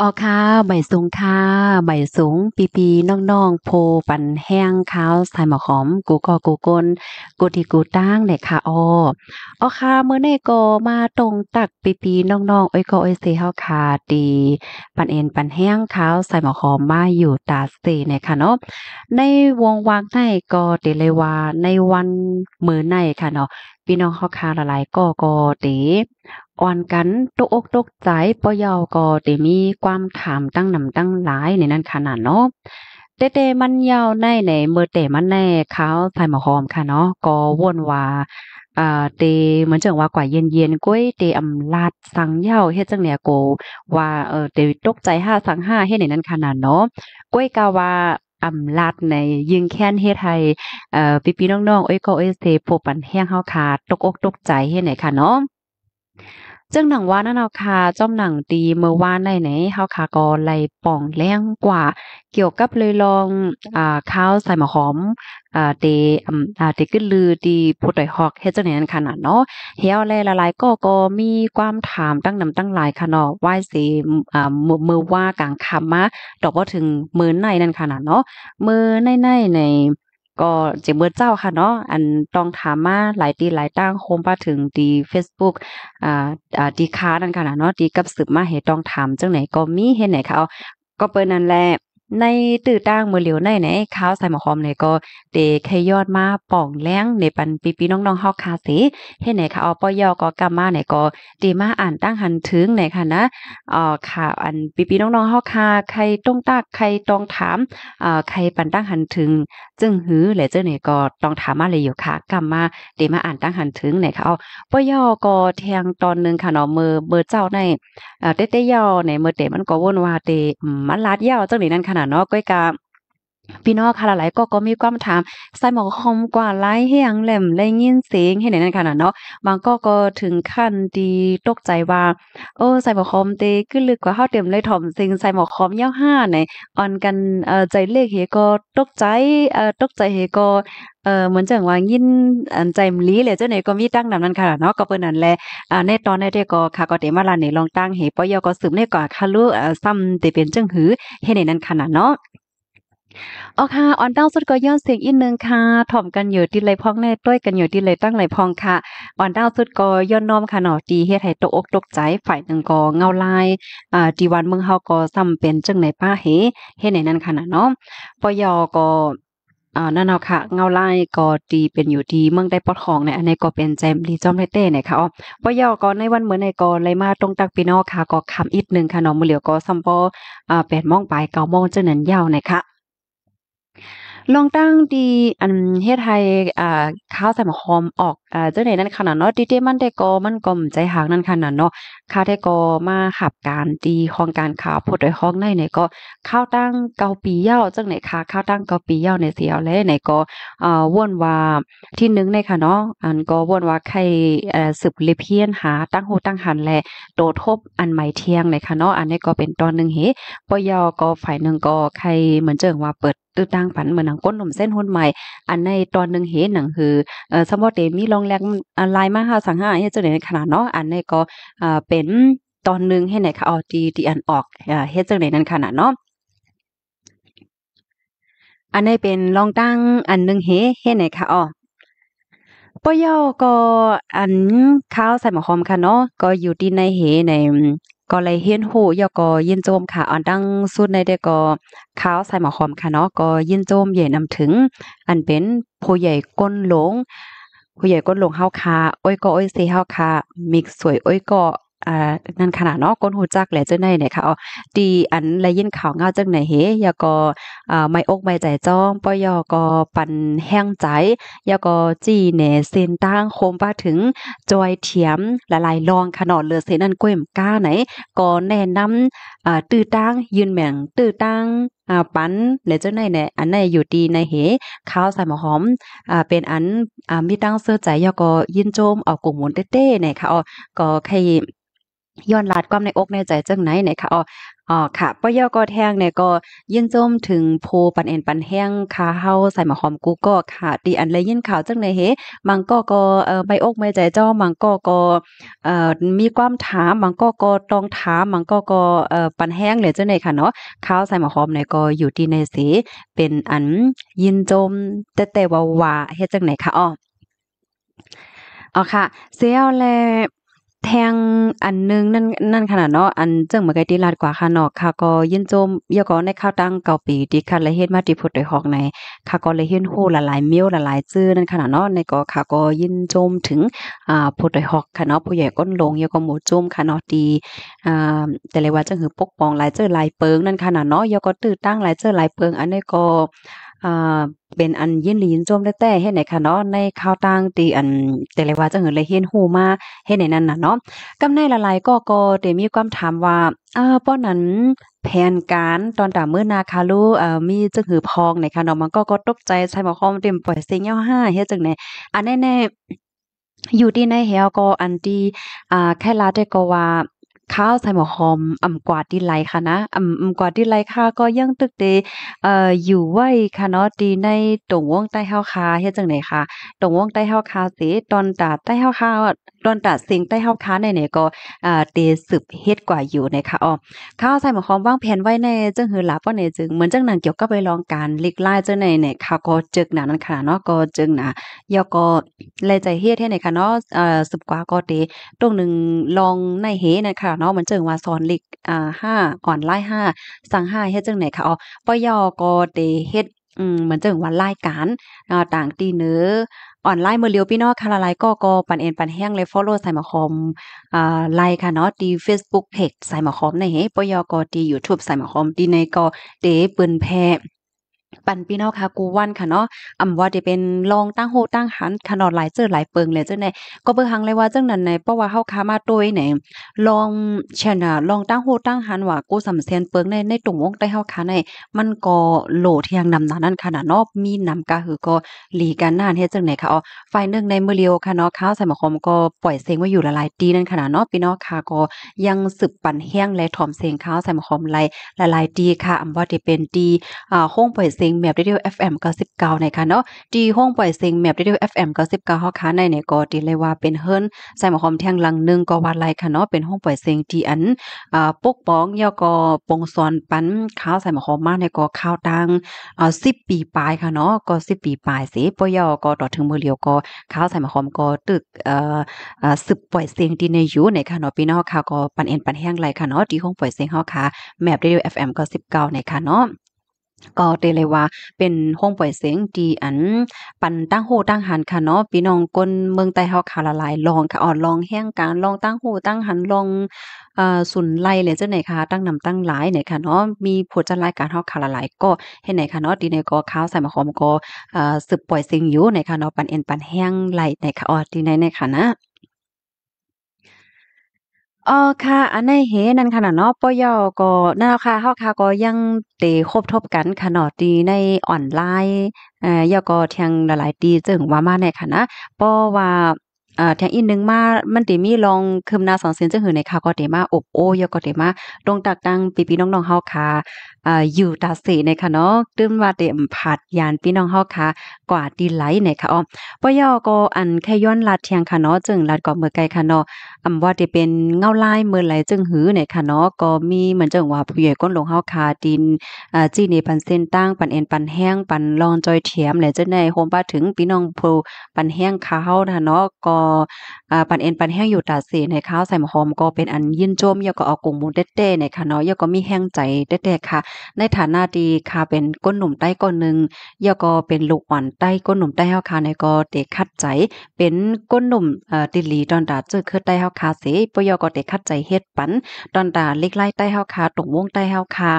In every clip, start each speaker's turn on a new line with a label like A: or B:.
A: ออค่ะใบสูงค่ะใบสูงปีปีน้องๆโพ ปันแห้งข้าวสายหมอหอมกูกอกูกลกูดีกูตั้งเลยค่ะอ้ออค่ะเมื่อไนก็มาตรงตักปีปีน้องๆโอ้ยก็โอ้ยเสียเฮาค่ะดี ปันเอ็นปันแห้งข้าวสายหมอหอมมาอยู่ตาสีเนี่ยค่ะเนาะในวงวางในก็เดเลยว่าในวันมือในค่ะเนาะพี่น้องเฮาค่ะหลายๆก็ก็ดีอ่อนกันตกอกตกใจปอยาวก็แตมีความถามตั้งนำตั้งหลายในนั้นขนาดเนาะเตเตมันยาวในในเมื่อเตมันแน่เขาใส่หมอหอมค่ะเนาะก็วนว่าอ่าเตเหมือนจังว่ากว่าเย็นเย็นก้วยเตอำลาดสังเย่าเฮ็ดจังเนี่ยโกว่าเออเตตกใจห้าสังห้าเฮ็ดในนั้นขนาดเนาะก้วยกาว่าอำลาดในยิงแค้นเฮ็ดให้เอ่อพี่ๆน้องๆเอ้ยก็เอ้ยเตพบปันแห้งเฮาขาดตกอกตกใจเฮ็ดไหนค่ะเนาะจึงหนังว่านั่นเอาค่ะจอมหนังตีเมื่อวานในไหนเฮาคาก็ไล่ป่องแรงกว่า เกี่ยวกับเลยลองอ่าข้าวใส่หมอหอมอ่าเตอ่าเตกึลือดีผู้ต่อยหอกเฮ็ดจังไหนนั่นขนาดเนาะเฮียวแลละลายก็ก็มีความถามตั้งนำตั้งหลายค่ะเนาะว้าสิอ่าเมื่อว่ากลางค่ำมาดอกว่ถึงมื้อในนั่นขนาดเนาะมื้อในในในก็เจเบอร์เจ้าค่ะเนาะอันต้องถามมาหลายตีหลายตั้งโคมไปถึงดีเฟซบุ๊กอ่าอ่าดีค้านั่นค่ะเนาะดีกับสืบมาเหตุต้องถามจังไหนก็มีเห็นไหนเขาก็เปิดนนั่นแหละในตื้อตั้งมือเหลียวในไหนข้าวใส่หมอหอมเนี่ยก็เตะขยอดมาป่องแรงในปันปีปีน้องน้องฮกคาสิเห็ไหนค่ะเอาปอยอก็กำมาไหนก็ตีมาอ่านตั้งหันถึงไหนค่ะนะเอ่อค่ะอันปีปีน้องน้องฮกคาใครต้องตากใครต้องถามเอ่อใครปันตั้งหันถึง จึงหื้อและเจ้าไหนก็ต้องถามมาเลยอยู่ค่ะกำมาเตมาอ่านตั้งหันถึงไหนค่ะเอาปอยอก็แทงตอนหนึ่งค่ะเนาะมือเบอร์เจ้าในเอ่อเต้้ยอในมือเตมันก็วนว่าเตมันลาดยาวจังไหนนั่นค่ะน่ะเนาะก้อยกาพี่น้องค่ะหลายๆก็ก็มีความถามใส่หมอกหอมกว่าไล่เฮียงแหลมไล่ยินเสียงเห้นไหนค่ะเนาะบางก็ก็ถึงขั้นดีตกใจว่าโอ้ใส่หมอกหอมเตะขึ้นลึกกว่าข้าเต็มเลยถ่อมสิงใส่หมอกหอมเย้าห้าไหนอ่อนกันเอ่อใจเลขเฮก็ตกใจเอ่อตกใจเฮก็เออเหมือนจังว่ายินอันใจมลีเลยเจ้าไหนก็มีตั้งนำนั้นค่ะเนาะก็เป็นนั่นแหละอ่าในตอนในเด็กก็ค่ะก็เตมาลานนี่ลองตั้งเฮปอยก็สืบในก่อนค่ะลูกอ่อซ้ำเตเป็นจังหือเห้ไหนนั้นค่ะเนาะอ๋อค่ะออนเต้าสุดก็ย้อนเสียงอีกนึงค่ะถ่อมกันอยู่ดีเลยพ้องแน่ต้วยกันอยู่ดีเลยตั้งไลพองค่ะออนเต้าสุดก็ย้อนน้อมค่ะหนอดีเฮ็ดให้ตกอกตกใจ ฝ่ายหนึ่งก็เงาลายอ่าดีวันเมืองเฮาก็ซ้ำเป็นจังไหนป้าเฮเฮ็ดไหนนั่นค่ะเนาะปยอก็อ่านั่นเอาค่ะ เงาไล่ก็ดีเป็นอยู่ดีเมืองได้ปอดของเนี่ยอันนี้ก็เป็นแจมดีจอมไรเต้เนี่ยค่ะอ๋อปยอก็ในวันเหมือนในก็เลยมาตรงตักปีนอค่ะ ก็คำอีกหนึ่งค่ะน้องมือเหลียวก็ซ้ำปออ่าแปดมองไปเก้ามงจังนั้นยาวนะ่ยค่ะลองตั้งดีอันเฮ็ดใหอ่าข้าวใส่หมกหอมออกอ่าเจ้าไหนนั่นขนาดเนาะดีเจมันได้กอมันกลมใจหางนั่นขนาดเนาะข้าได้กอมาขับการดีของการข่าวพดโดยห้องในไหนก็ข้าวตั้งเกาปีเย่าเจ้าไหนคาข้าวตั้งเกาปีเย่าในเสียวและไหนก็อ่าว่นว่าที่นึงในค่ะเนาะอันก็ว่นว่าใครเอ่อสืบเลเพียนหาตั้งโหตั้งหันแลโตทบอันใหม่เที่ยงในค่ะเนาะอันนี้ก็เป็นตอนหนึ่งเฮปยอก็ฝ่ายหนึ่งก็ใครเหมือนเจิงว่าเปิดตื้อตั้งฝันเหมือนหนังก้นหนุ่มเส้นหุ่นใหม่ อันในตอนหนึ่งเฮหนังคือเอ่อสมบเตมีลององแรงลายมาห้าสังห้าเฮ็ดจังได๋ขนาดเนาะอันนี้ก็อ่าเป็นตอนนึงเฮ้ไหนค่ะอ๋อดีดีอันออกเฮ็ดจังได๋นั่นขนาดเนาะอันนี้เป็นลองตั้งอันนึงเฮเฮ็ดไหนค่ะอ๋อปยอก็อันข้าวใส่หมอหอมค่ะเนาะก็อยู่ที่ในเหในก็เลยเฮียนหูยอก็ยินโจมค่ะอันดังสุดในเด็กก็ข้าวใส่หมอหอมค่ะเนาะก็ยินโจมใหญ่นำถึง อันเป็นผู้ใหญ่ก้นหลงผู้ใหญ่ก้นลงเฮาคาอ้อยก็อ้อยสีเฮาคามิกสวยอ้อยก็อ่า นั่นขนาดเนาะ ก้นหูจักแหละเจ้าในเนี่ยค่ะ อ๋อดีอันไรยินข่าวเงาจังไหนเฮยาก็อ่า ไม่อกไม่ใจจ้องปอยอก็ปันแห้งใจ ยาก็จี้เนเซนตั้งโคมป้าถึง จอยเทียมละลายลองขนาดเลือเซนันก้มก้าไหน ก็แนะนำอ่า ตื้อตั้งยืนแหม่งตื้อตั้งอ่าปันเลเจ้าในในอันในอยู่ดีในเห ข้าวใส่หมอหอมอ่าเป็นอันอ่ามีตั้งเสื้อใจยอก็ยินโจมเอากลุ่มหมุนเต้ๆเนค่ะอ๋อก็ใครย้อนลาดความในอกในใจจังไหนไหนค่ะอ๋ออ๋อค่ะป้อยอก็แท่งเนี่ยก็ยินจมถึงโพปันเอ็นปันแห้งคาเฮาใส่หมาหอมกูก็ค่ะ ดีอันเลยยินข่าวจังไหนเฮมังก็ก็เอ่อใบอกใบใจเจ้ามังก็ก็เอ่อมีความถาม มังก็ก็ต้องถาม มังก็ก็เอ่อปันแห้งเลยจังไหนค่ะเนาะข้าวใส่หมาหอมเนี่ยก็อยู่ที่ในสี เป็นอันยินจมแต่แต่ว่าว่าเฮ็ดจังไหนค่ะอ๋ออ๋อค่ะ เสียวเลยแทงอันนึงนั่นนั่นขนาดเนาะอันเจิงมาไกลตีลาดกว่าค่ะเนาะค่ะ ก็ยินโจมยกอในข้าวตั้งเก่าปีดีค่ะและเฮ็ดมาติพดโดยหอกใน ค่ะก็เลยเฮ็ดโหหลายๆเมียวหลายๆชื่อนั่นขนาดเนาะในก็ค่ะก็ยินโจมถึงอ่าพดโดยหอกค่ะเนาะผู้ใหญ่ก้นลงยกอหมู่โจมค่ะเนาะดีอ่าแต่เลยว่าจังหือปกป้องหลายเือหลายเปิงนั่นขนาดเนาะยกอตื้อตั้งหลายเือหลายเปิง อันนี้ก็อ่เป็นอันเย็นลีนจมแต้แต่เฮ็ดไหนคะเนาะในข่าวต่างตีอันแต่ละว่าจะเหินเลยเฮียนฮู้มาเฮ็ดไหนนั่นน่ะเนาะกำในละลายก็ก็เดมีความถามว่าอ่าป้อนั้นแผนการตอนตาเมื่อนาคาลูเอ่อมีจึงหือพองในคะเนาะมันก็ก็ตกใจใช่บ่คอมเต็มปล่อยเสียงยาห้าเฮ็ดจังไหนอันแน่ๆอยู่ที่ในเฮาก็อันที่อ่าแค่ลาเตก็ว่าข้าวใส่หมอหอมอ่ำกวาดดีไลค่ะนะอ่ำอ่ำกวาดดีไลค่ะ ก็ยังตึกเดเอ่ออยู่ไว้ค่ะเนาะดีในตรงวงใต้เฮาคาเฮ็ดจังไหนค่ะตรงวงใต้เฮาคาสิตอนตาใต้เฮาคาตอนตาสิงใต้เฮาคาไหนๆก็อ่าเตสืบเฮ็ดกว่าอยู่นคคะอ๋อข้าวใส่หมอหอมวางแผนไว้ในจังหือหลาป้อในจึงเหมือนจังหนังเกี่ยวกับไปลองการลิกไล่จังไหนเนี่ยค่ะ ก็จึกหนานั้นค่ะเนาะก็จึงหนายอก็เลยใจเฮ็ดให้ไหนค่ะเนาะเอ่อสืบกว่าก็เตตรงนึงลองในเฮนะคะเนาะมันเจิงว่าซอนลิกอ่าห้าอ่อนไล่ห้าสังห้าเฮ็ดจังไหนคะอ๋อปยอกอเดเฮ็ดอืมเหมือนเจิงวันไล่การอ่าต่างตีเนื้อ อ่อนไล่เมื่อเลียวพี่น้องคาราไลก็ก็ปันเอ็นปันแห้งเลยฟอลโล่ใส่หมาคอมอ่าไลค่ะเนาะดีเฟซบุ๊กเพจใส่หมาคอมในเฮปยอกอดียูทูบใส่หมาคอมดีในก็เดปืนแพปันพี่น้องค่ะกูวันค่ะเนาะอำว่าจะเป็นลองตั้งโฮตั้งหัน ขนาดหลายเจอหลายเปิงเลยเจ้าไหนก็เบิ่งหังเลยว่าจังนั้นในเพราะว่าเฮาค้ามาโดยไหนลองเช่นอ่ะลองตั้งโฮตั้งหันว่ากูสำเซียนเปิงในในตุ่มวงใต้เฮาค้าในมันก็โหลเที่ยงนำนานั้นขนาดนอะมีนำกะหือก็หลีกันนานเฮ็ดจังไหนค่ะอ๋อฝ่ายนึงในมือเลียวค่ะเนาะข้าวใส่หมคมก็ปล่อยเสียงไว้อยู่หลายๆตีนั่นขนาดเนาะพี่น้องค่ะก็ยังสืบปั่นแห้งและถอมเสียงข้าวใส่มะคมหลาหลายๆตีค่ะ อำว่าจะเป็นตีอ่าโค้งปล่อยสีงแมปเดียว FM ้าในค่ะเนาะดีห้องปล่อยเสีงแมปเดียว FM ็มเกฮาค้าในเนี่ยก็ดีเลยว่าเป็นเฮิร์นใส่หมอคอมแท่งลังหนึ่งก็วัาไรค่ะเนาะ เป็นห้องปล่อยเสีงที่อันอ่าปกป้องยอก็ปงซอนปันข้าวใส่หมอคอมมาในก็ข้าวตังอ่าิบปีปลายค่ะเนาะ ก็ิบปีปลายสิปยอก็ต่อถึงมือเลียวก็ข้าวใส่หมอคอมก็ตึกอ่าอ่าสืบปล่อยเสีงดีในยูในค่ะเนาะพี่น้องค่ะก็ปันเอ็นปันแห้งไรค่ะเนาะดีห้องปล่อยเสียงเฮาค้าแมปเดียว FM ้าในค่ะเนาะก็เตเลยว่าเป็นห้องปล่อยเสียงดีอัน ปันตั้งโูตั้งหันค่ะเนาะพี่น้องก้นเมืองใต้เฮาคาละลายลองค่ะอ่อนลองแห้งการลองตั้งโูตั้งหันลองอ่าสุนไล่เลยเจ้าไหนค่ะตั้งนำตั้งหลายไหนค่ะเนาะมีผลจดรายการเฮาขาละลายก็เห็นไหนค่ะเนาะดีในก็ข้าวใส่มาคอมก็อ่าสืบปล่อยเสียงอยู่ไหนค่ะเนาะปันเอ็นปันแห้งไหลไหนค่ะอ่อดีในไหนค่ะนะอ๋อค่ะ อันในเหนั่นขนาดเนาะปยก็นั่นค่ะเราค่ะก็ยังเตะคบทบกันขนาดดีในออนไลน์เอ่อยก็เทียงหลายๆดตีเจิงว่ามาในค่ะนะปพว่าเอ่อเทียงอีหนึ่งมามันติมีลองคืมนาสอนเซนจื้อหือในค่ะก็เตะมาอบโอ้แก็เตะมา ตรงตักตังพี่ีน้องๆเฮาค่ะอ่าอยู่ตาเสในค่ะเนาะตื้นว่าเด้มผัดยานพี่น้องเฮาค่ะว่าดีไหลเนี่ยค่ะอ๋อปยอก็อันแค่ย้อนลัดเทียงค่ะเนาะจึงลัดก่อเมื่อไกลค่ะเนาะอำว่าจะเป็นเงาลายเมื่อไหลจึงหือเนี่ยค่ะเนาะก็มีเหมือนจังว่าผู้ใหญ่ก้นลงเฮาคาดิน อ่าจีนนปันเส้นตั้งปันเอ็นปันแห้งปันลองจอยเทียมและจะในโฮมบ้าถึงพี่น้องผู้ปันแห้งเข้านะเนาะก็อ่าปันเอ็นปันแห้งอยู่ตาเสในข้าวใส่หอมก็เป็นอันยินโจมยก็เอากลุ่มมูเต้เต้ในค่ะเนาะยก็มีแห้งใจเต้ๆค่ะ ในฐานะดีค่ะเป็นก้นหนุ่มใต้ก้นหนึ่งยก็เป็นลูกอ่อนใต้ก้นหนุ่มใต้เฮาคาในก็เตคัดใจ เป็นก้นหนุ่มอ่ติลีดอนดาเจอคือใต้เฮาคาเสปยก็เตคัดใจเฮ็ดปันดอนดาเล็กไล่ใต้เฮาคาตรงวงใต้เฮาคา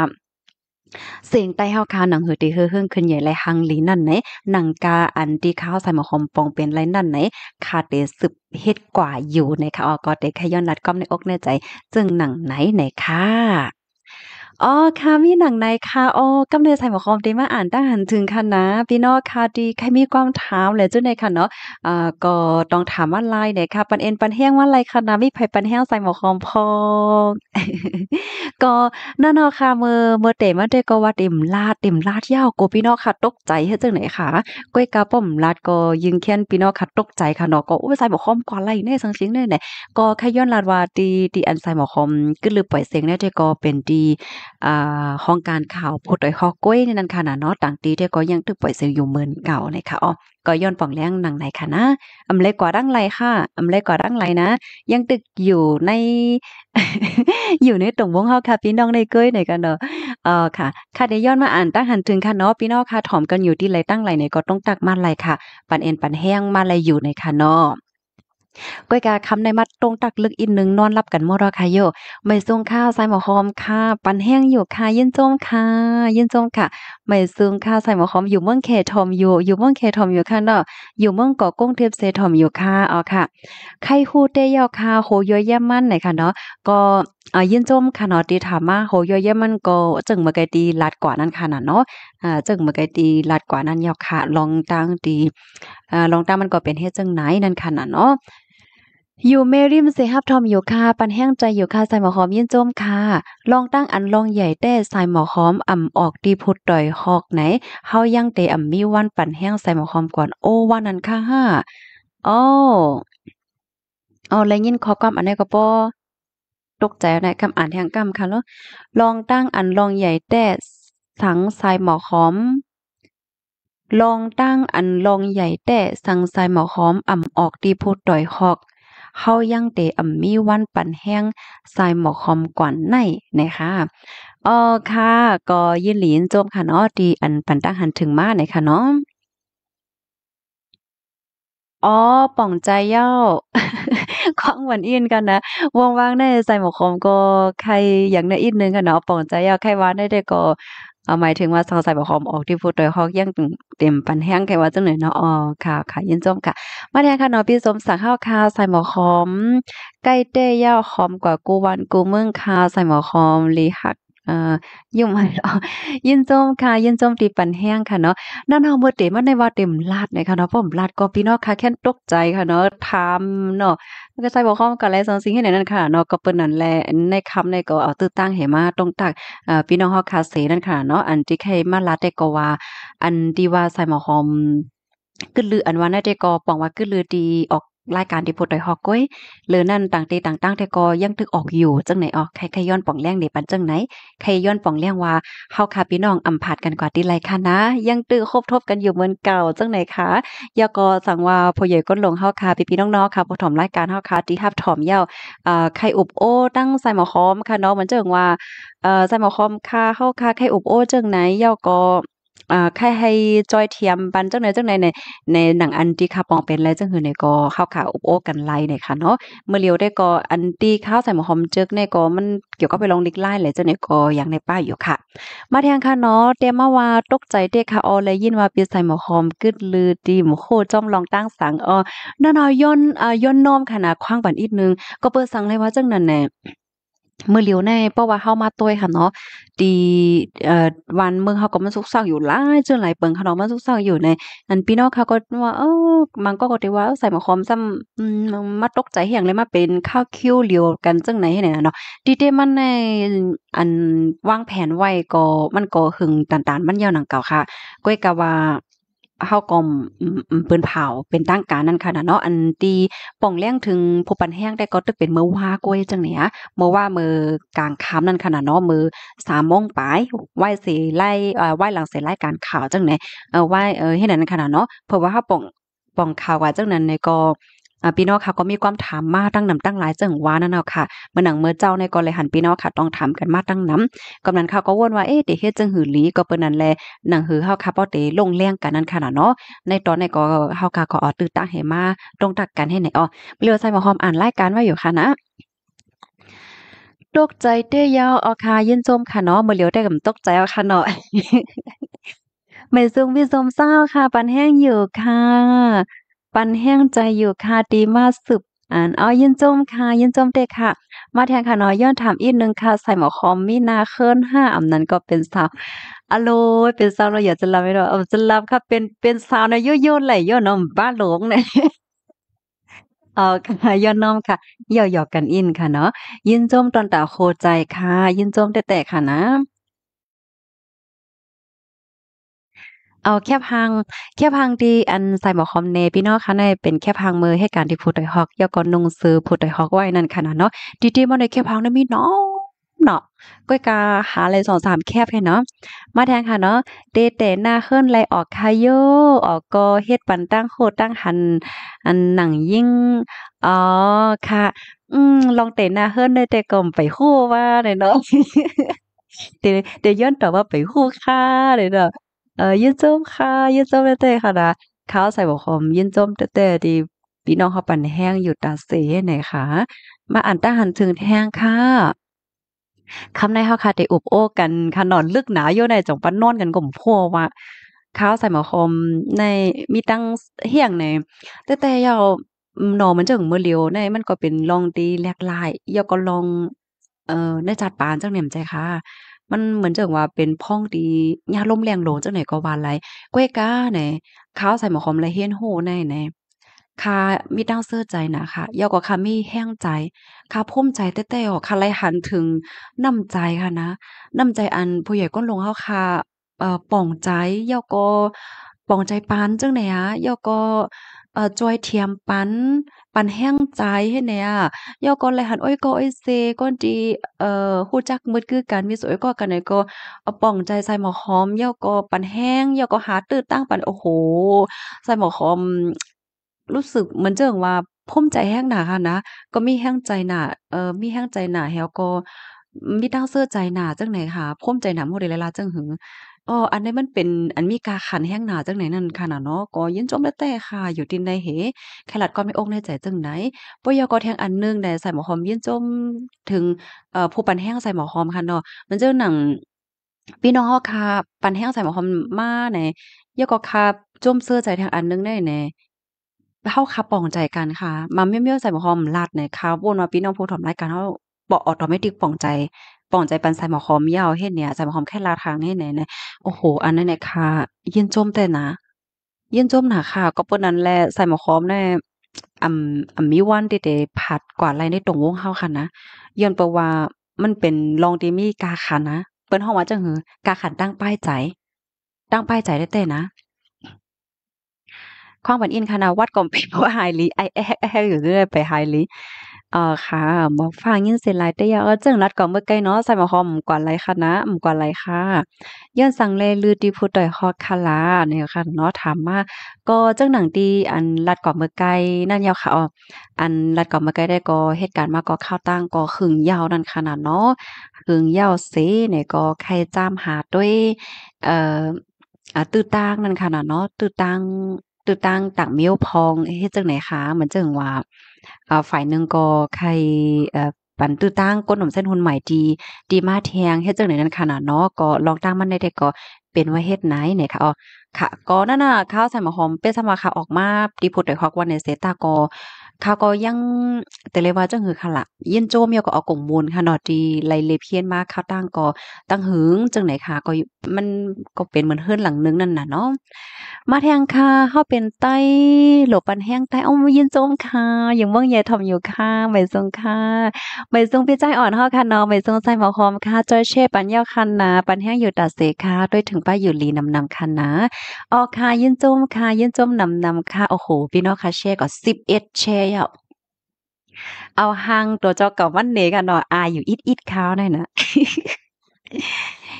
A: เสียงใต้เฮาคาหนังหือตีเฮือเฮืองขึ้นใหญ่ไรหังลีนั่นไหนหนังกาอันตีข้าวใส่มะคอมปองเป็นไรนั่นไหน คาเตสึบเฮ็ดกว่าอยู่ในคาะออกอเตขย้อนรัดก้อมในอกในใจจึงหนังไหนไหนคะอ๋อค่ะมีหนังในค่ะอ๋อกำเนิดใส่หมอคอมดีมาอ่านตั้งหันถึงค่ะนะพี่น้องค่ะดีใครมีความถามอลไรจุดในค่ะเนาะอ่าก็ต้องถามว่าไรเนี่ยค่ะปันเอ็นปันแห้งว่าไะไรค่ะนะมีไผปันแห้งใส่หมอคอมพอก็นั่นเนาะค่ะเมื่อเมื่อเตมันจดก็ว่าติ่มลาดติ่มลาดยาวกูพี่น้องค่ะตกใจเฮ้จังไหนค่ะก้อยกาป้อมลาดก็ยิงเคียนพี่น้องค่ะตกใจค่ะเนาะก็อุ้ใส่หมอคอมก่อนไรเนี่ยสังเสียงแน่ยก็แค่ย้อนลาดว่าดีดีอันใส่หมอคอมกึลือปล่อยเสียงเนี่เด้ก็เป็นดีห้องการข่าวพูดโดยฮอกก้ยในนั้นค่ะนะเนาะต่างตีเที่ก็ยังตึกปล่อยเซลอยู่เหมือนเก่าในค่ะอ๋อก็ย้อนป่องแรงหนังไหนค่ะนะอำเลยกว่ารัางไรค่ะ อำเลยกว่ารัางไรนะยังตึกอยู่ใน อยู่ในตรงวงเฮาค่ะพี่น้องในกก้ยในกันเนาะเออค่ะค่ะเดี๋ย้อนมาอ่านตั้งหันถึงค่ะเนาะพี่น้องค่ะ ถอมกันอยู่ที่ไรตั้งไรในก็ต้องตักมาไรค่ะ ปันเอ็นปันแห้งมาไรอยู่ในค่ะเนาะก้อยกาคำในมัดตรงตักลึกอีนหนึ่งนอนรับกันมอรอค่ะโยไม่ซุ่งข้าใส่หมอคอมค่ะปันแห้งอยู่ค่ะเย็นจมค่ะเย็นจมค่ะ ไม่ซุ่งข้าใส่หมอคอมอยู่เมืองเขตทอมอยู่อยู่เมืองเขตทอมอยู่ค่ะเนาะอยู่เมืองเกาะกงเทพเซทอมอยู่ค่ะเอาค่ะไข้ฮูเตยอค่ะโหยอยแย่มั่นไหนค่ะเนาะก็อ่ายินจมค่ะเนาะดีถามมาโหยอยเยมันก็จึงมาไกดีลัดกว่านั้นค่ะน่ะเนาะอ่าจึงมาไกดีลัดกว่านั้นยากค่ะ ลองตั้งดีอ่าลองตั้งมันก็เป็นเฮ็ดจึงไหนนั่นค่ะน่ะเนาะอยู่เมริมเซฮับทอมอยู่ค่ะปันแห้งใจอยู่ค่ะใส่หมอหอมยื่นจมค่ะ ลองตั้งอันลองใหญ่แต่ใส่หมอหอมอ่ำออกดีพุดดอยหอกไหนเฮายังเตอ่ำมีวันปันแห้งใส่หมอหอมก่อนโอ้วันนั้นค่ะห้าอ๋ออ๋อแล้วยินขอความอันไหนก็ปอตกใจในคำอ่านแห่งกรรมค่ะแล้วลองตั้งอันลองใหญ่แต่สังใส่หมอหอม ลองตั้งอันลองใหญ่แต่สังใส่หมอหอมอ่ำออกดีพุดดอยหอกเฮายังเตอ่ำมีวันปันแห้งสายหมอกคอมก่อนในนะคะ อ๋อค่ะก็ยินหลินจมค่ะเนาะดีอันปันตั้งหันถึงมาไหนค่ะเนาะ อ๋อป่องใจเย้า ของวันอินกันนะว่างๆได้ใส่หมวกคอมก็ใครอย่างในอีกนึงกันเนาะป่องใจเย้าใครว่าได้ได้ก็เอาหมายถึงว่าซอใส่บอกหอมออกที่พูดโดยฮอกยังเต็มปันแห้งคขว่าจังหน่อยเนาะอ๋อค่ะ ค่ะยินจมค่ะ มาแทนค่ะนนองพี่สมสักข้าวค่ะใส่หมอหอมใกล้เต้ย่าหอมกว่ากูวันกูเมืองค่ะใส่หมอหอมลีหักออ ยุ่มไหยินโจมค่ะยินโจมตีปันแห้งค่ะเนาะ นั่นเฮาเมื่อเต็มันในว่าเต็มลาดเลยค่ะเนาะผมลาดก็พี่น้องค่ะแค่ตกใจค่ะเนาะถามเนาะก็ใส่บอกข้อมกันแล้วสองสิ่งให้ไหนนั่นค่ะเนาะก็เปิ้นนั่นแหละในคำในก็เอาตื้อตั้งเหมาตรงตักอ่พี่น้องฮอคาเซนั่นค่ะ เนาะ อันที่ใครมาลาดแต่ก็ว่า อันที่ว่าใส่หมอหอม กึลืออันว่าน่ากอปองว่ากึลือดีออกรายการที่พดดอยฮอกก้อยหรือนั่นต่างตีต่างๆแต่ก็ยังตึกออกอยู่จังไหนออกใครย้อนป่องแรงในปันจังไหนใครย้อนป่องแรงว่าเฮาค่ะพี่น้องอำพาดกันกว่าตีไรค่ะนะยังตึกคบทบกันอยู่เหมือนเก่าจังไหนคะยากอสั่งว่าพอใหญ่ก้นลงเฮาค่ะพี่พี่น้องๆค่ะพอถมรายการเฮาค่ะทีทับถอมเยาาอ่าใครอุบโอ้ตั้งใส่หมอคอมค่ะเนาะมันเจิงว่าเอ่อใส่หมอคอมค่ะเฮาค่ะใครอุบโอ้จังไหนยากออ่ใครให้จอยเทียมปันจังไหนจังไหนในในหนังอันที่คาปองเป็นไรจังหือในก็ข้าวขาอุบโอกันไรเนี่ยค่ะเนาะ เมื่อเลียวได้ก็อันที่ข้าวใส่หมูหอมเจิกในก็มันเกี่ยวกับไปลองดิกไล่เลยจังไหนก็อย่างในป้าอยู่ค่ะ มาแทงค่ะเนาะเตมาว่าตกใจเด็กค่ะออเลยยินว่าปีใส่หมูหอมกึดลือดีหมูโคจ้อมลองตั้งสังอ๋อนานอย้นอ่ยนน้อมขนาดคว้างบันอีกนึงก็เปิดสังเลยว่าจังนั้นเนี่ยเมื่อเลียวแน่เพราะว่าเข้ามาตัวค่ะเนาะดีเอ่อวันเมืองเขาก็มันสุกเศร้าอยู่หลายจนหลายเปิงค่ะเนาะมันสุกเศร้าอยู่ในอันพี่น้องเขาก็ว่าเออมันก็ก็ได้ว่าใส่หมอคอมซ้ำมาตกใจเหี่งเลยมาเป็นข้าวคิ้วเลียวกันจังไหนให้ไหนเนาะดีเดมันในอันวางแผนไว้ก็มันก็หึงต่าง ๆ มันยาวหนังเก่าค่ะ ก้อยกะว่าเฮากอมเปิ้นเผาเป็นตั้งการนั่นค่ะเนาะอันตีป่องแรงถึงผู้ปันแห้งได้ก็ตึกเป็นเมื่อว่าก้วยจังเนี่ยเมื่อว่ามือกลางค่ำนั่นค่ะเนาะมือสามโมงปลายไหว้สีไล่ไหว้หลังเสีจไล่การข่าวจังไหนเออไหว้ เออให้นั่นค่ะะเนาะเพราะว่าเฮาป่องป่องข่าวว่าจังนั้นในก็อ่าพี่น้องค่ะก็มีความถามมาตั้งนำตั้งหลายจังว่านั่นเนาะค่ะเมื่อหนังเมื่อเจ้าในก่อเลยหันพี่น้องค่ะต้องถามกันมาตั้งนำ กำนันค่ะก็วนว่าเอ๊ะเดเฮ็ดจังหือหลีก็เปิ้นนั่นแลหนังหือเฮาค่ะบ่เตลงแรงกันนั่นค่ะเนาะในตอนในก็เฮาค่ะก็ออตื้อตั้งให้มาตรงตักกันให้ไหนอ๋อเรียวใส่มาหอมอ่านรายการไว้อยู่ค่ะนะ ตกใจเตี้ยยาวอาค่ะยินชมค่ะเนาะเมื่อเลียวได้กับตกใจอาค่ะเนาะไม่ซุ่มพิ่สมเศร้าค่ะปันแห้งอยู่ค่ะปันแห้งใจอยู่คาดีมากสึบอ่านเอายินจมค่ะยินจมเด็กค่ะมาแทนค่ะน้อยย้อนถามอีกนึงค่ะใส่หมอคอมมีนาเคลื่อนห้าอำนั้นก็เป็นสาวอโลเป็นสาวเราอยากจะรับไม่ได้เอจะรับค่ะ เป็นเป็นสาวนะยุ่ยย่ไหลย่อนอมบ้าหลงเนี่ยเอาค่ะย้อนน้อมค่ะเย่อหยอกกันอินค่ะ เนาะยินจมตอนตาโคใจค่ะ ยินจมแต่แต่ค่ะนะเอาแค่พังแค่พังดี อันใส่หมอคอมเนพี่น้องค่ะในเป็นแค่พังมือให้การที่พูดโอยฮอกยากอนนงซื้อพูดโอยฮอกไว้นั่นขนาดเนาะดีดีมันในแค่พังนะมีน้องเนาะก้อยกาหาอะไรสองสามแคบแค่เนาะมาแทงค่ะเนาะเตเตหน้าเคลื่อนไรออกคายโยออกก็เฮ็ดปันตั้งโคตั้งหันอันหนังยิ่งอ๋อค่ะ อืมลองเตหน้าเคลื่อนได้แต่กลมไปคู่ว่าเเนาะเดี๋ยวย้อนต่อว่าไปคู่ค่าเลยเนาะเออยืนจมค่ะยืนจมเต้ค่ะนะเขาใส่บอกคมยืนจมเต้ดีพี่น้องเขาปั่นแห้งอยู่ตาเสไหนคะมาอ่านตาหันถึงแห้งค่ะคำในเขาค่ะได้อบโอ้กันค่ะนอนลึกหนาโยในจงปั้นนอนกันกลมพัวว่าข้าวใส่หมอคมในมีตั้งเฮียงในแต่แต่ยาวนอนมันจังเมื่อเลียวใน มันก็เป็นลองดีแหลกลายยาวก็ลองเออในจัดปานจังเหนี่ยมใจค่ะมันเหมือนจังว่าเป็นพ้องดี้าลมแรงโหลจังไหนก็ว่าไรก้วยก้าไหนข้าวใส่หมอคอมไรเฮนโหแนไหนคามีตั้งเสื้อใจนะคะยอวกว่าคามีแห้งใจคาพุ่มใจเต้เต้ออกคาไรหันถึง น้ำใจค่ะนะ น้ำใจอันผู้ใหญ่ก้นลงเ้าคาเอ่อป่องใจยอวก็ปองใจปันจังไหนอ่ะยอก็เอ่อจอยเทียมปัน ปันแห้งใจให้เนี่ยยอก็อเลยหันอ้อยก็อ้อยเซก้อนดีเอ่อฮู้จักมืดคือกัน มีสวยก็กันไหนก็เอาปองใจใส่หมอหอมยอก็ปันแห้งยอก็หาตื้อตั้งปันโอ้โห ใส่หมอหอม รู้สึกเหมือนเจิงว่าพุ่มใจแห้งหนาค่ะนะก็มีแห้งใจหนาเอ่อมีแห้งใจหนาแล้วก็ มีตั้งเสื้อใจหนาจังไหนค่ะพุ่มใจหนาโมเดลลาจังหึงอ๋อ อันนี้มันเป็นอันมีกาขันแห้งหนาจังไหนนั่นค่ะนะเนาะก็ยินจมแล้วแต่ค่ะ อยู่ดินในเห แคลัดก็ไม่อกในใจจังไหนปยกอแทงอันนึงได้ใส่หมอหอมยินจมถึงเอ่อผู้ปันแห้งใส่หมอหอมค่ะเนาะมันเจ้าหนังพี่น้องค่ะปันแห้งใส่หมอหอมมาไหนยกอค่ะจมเสื้อใจทางอันนึงได้แน่เฮาคับปองใจกันค่ะมาเมี้ยวๆใส่หมอหอมลัดเนี่ยค่ะบนมาพี่น้องผู้ทอารายการเฮาบ่ออโตเมติกปองใจปองใจปันใส่หมอหอมยาวเห็นเนี่ยใ่หมอหอมแค่ลาทางให้ไหนเนี่ยโอ้โห อันนั้นเนี่ยค่ะเย็นจมแต่นะเย็นจมหนาค่ะ ก็ปนนั้นแหละใส่หมอหอมเนี่ยอ่ำอ่ำมีวันเดเดผัดกวาดอะไรในตรงวงเฮาค่ะนะย้อนประว่ามันเป็นลองดีมีกาขันนะเปิ้นห้องว่าจังหือกาขันตั้งป้ายใจตั้งป้ายใจได้แต่นะข้างบันอินคณะวัดก่อมพีเพราะไฮลีไอแอ๊ะแออยู่เรื่อยไปไฮลีอ๋อค่ะบอกฟังยินเสียงไลได้ตยเออเจิงรัดก่อเมื่อไกลเนาะใส่หมอคอมก่าไรค่ะนะมก่าไรค่ะย้อนสั่งเลยลือดีพูดต่อยฮอคาลาเนี่ยค่ะเนาะถามมาก็เจ้าหนังดี อันรัดก่อเมื่อไกลนั่นยาวค่ะอ๋ออันรัดก่อเมื่อไกลได้ก็เหตุการณ์มาก็ข้าวตั้งก็ขึงยาวนั่นขนาดเนาะขึงยาวเสเนี่ยก็ใครจ้ามหาด้วย เอ่ออาตื้อตั้งนั่นขนาดเนาะตื้อตั้งตื้อตั้งตักเมี้ยวพองเฮ็ดจังไหนคะเหมือนจังว่าฝ่ายหนึ่งก็ใครปันตื้อตั้งก้นหนมเส้นหุ่นใหม่ดี ดีมาแทงเฮ็ดจังไหนนั้นขนาดเนาะ ก็ลองตั้งมันในได้ก็เป็นว่าเฮ็ดไหนเนี่ยค่ะอ๋อค่ะก็นั่นน่ะข้าวใส่หมอหอมเป้สมาค่ะออกมาดีพุดได้ฮอกวันในเซตาก็เขาก็ยังแต่เลยว่าจังหือค่ะละเยินโจมเยก็เอากงมูลค่ะนอดีไรเลเพียนมากเขาตั้งก็ตั้งหึงจังไหนค่ะก็มันก็เป็นเหมือนเฮือนหลังนึงนั่นน่ะเนาะมาแทงค่ะเขาเป็นใต้หลบปันแห้งใต้อาอมเยินโจมค่ะอย่างเมืองใหญ่ทำอยู่ค่ะไม่ทรงค่ะไม่ทรงพี่ใจอ่อนเฮาค่ะเนาะไม่ทรงใจหมอคอมค่ะจอยเช่ปันเยาคันนะปันแห้งอยู่ตัดเสค่ะด้วยถึงป้าอยู่ลีนำนำคันนะออกค่ะเยินโจมค่ะเยินโจมนำนำค่ะโอ้โห พี่น้องค่ะเช่ก็สิบเอ็ดเช่了。เอาหังตัวเจ้ากับวันเนกันเนาะอาอยู่อิดอิดข้าว่อยนะ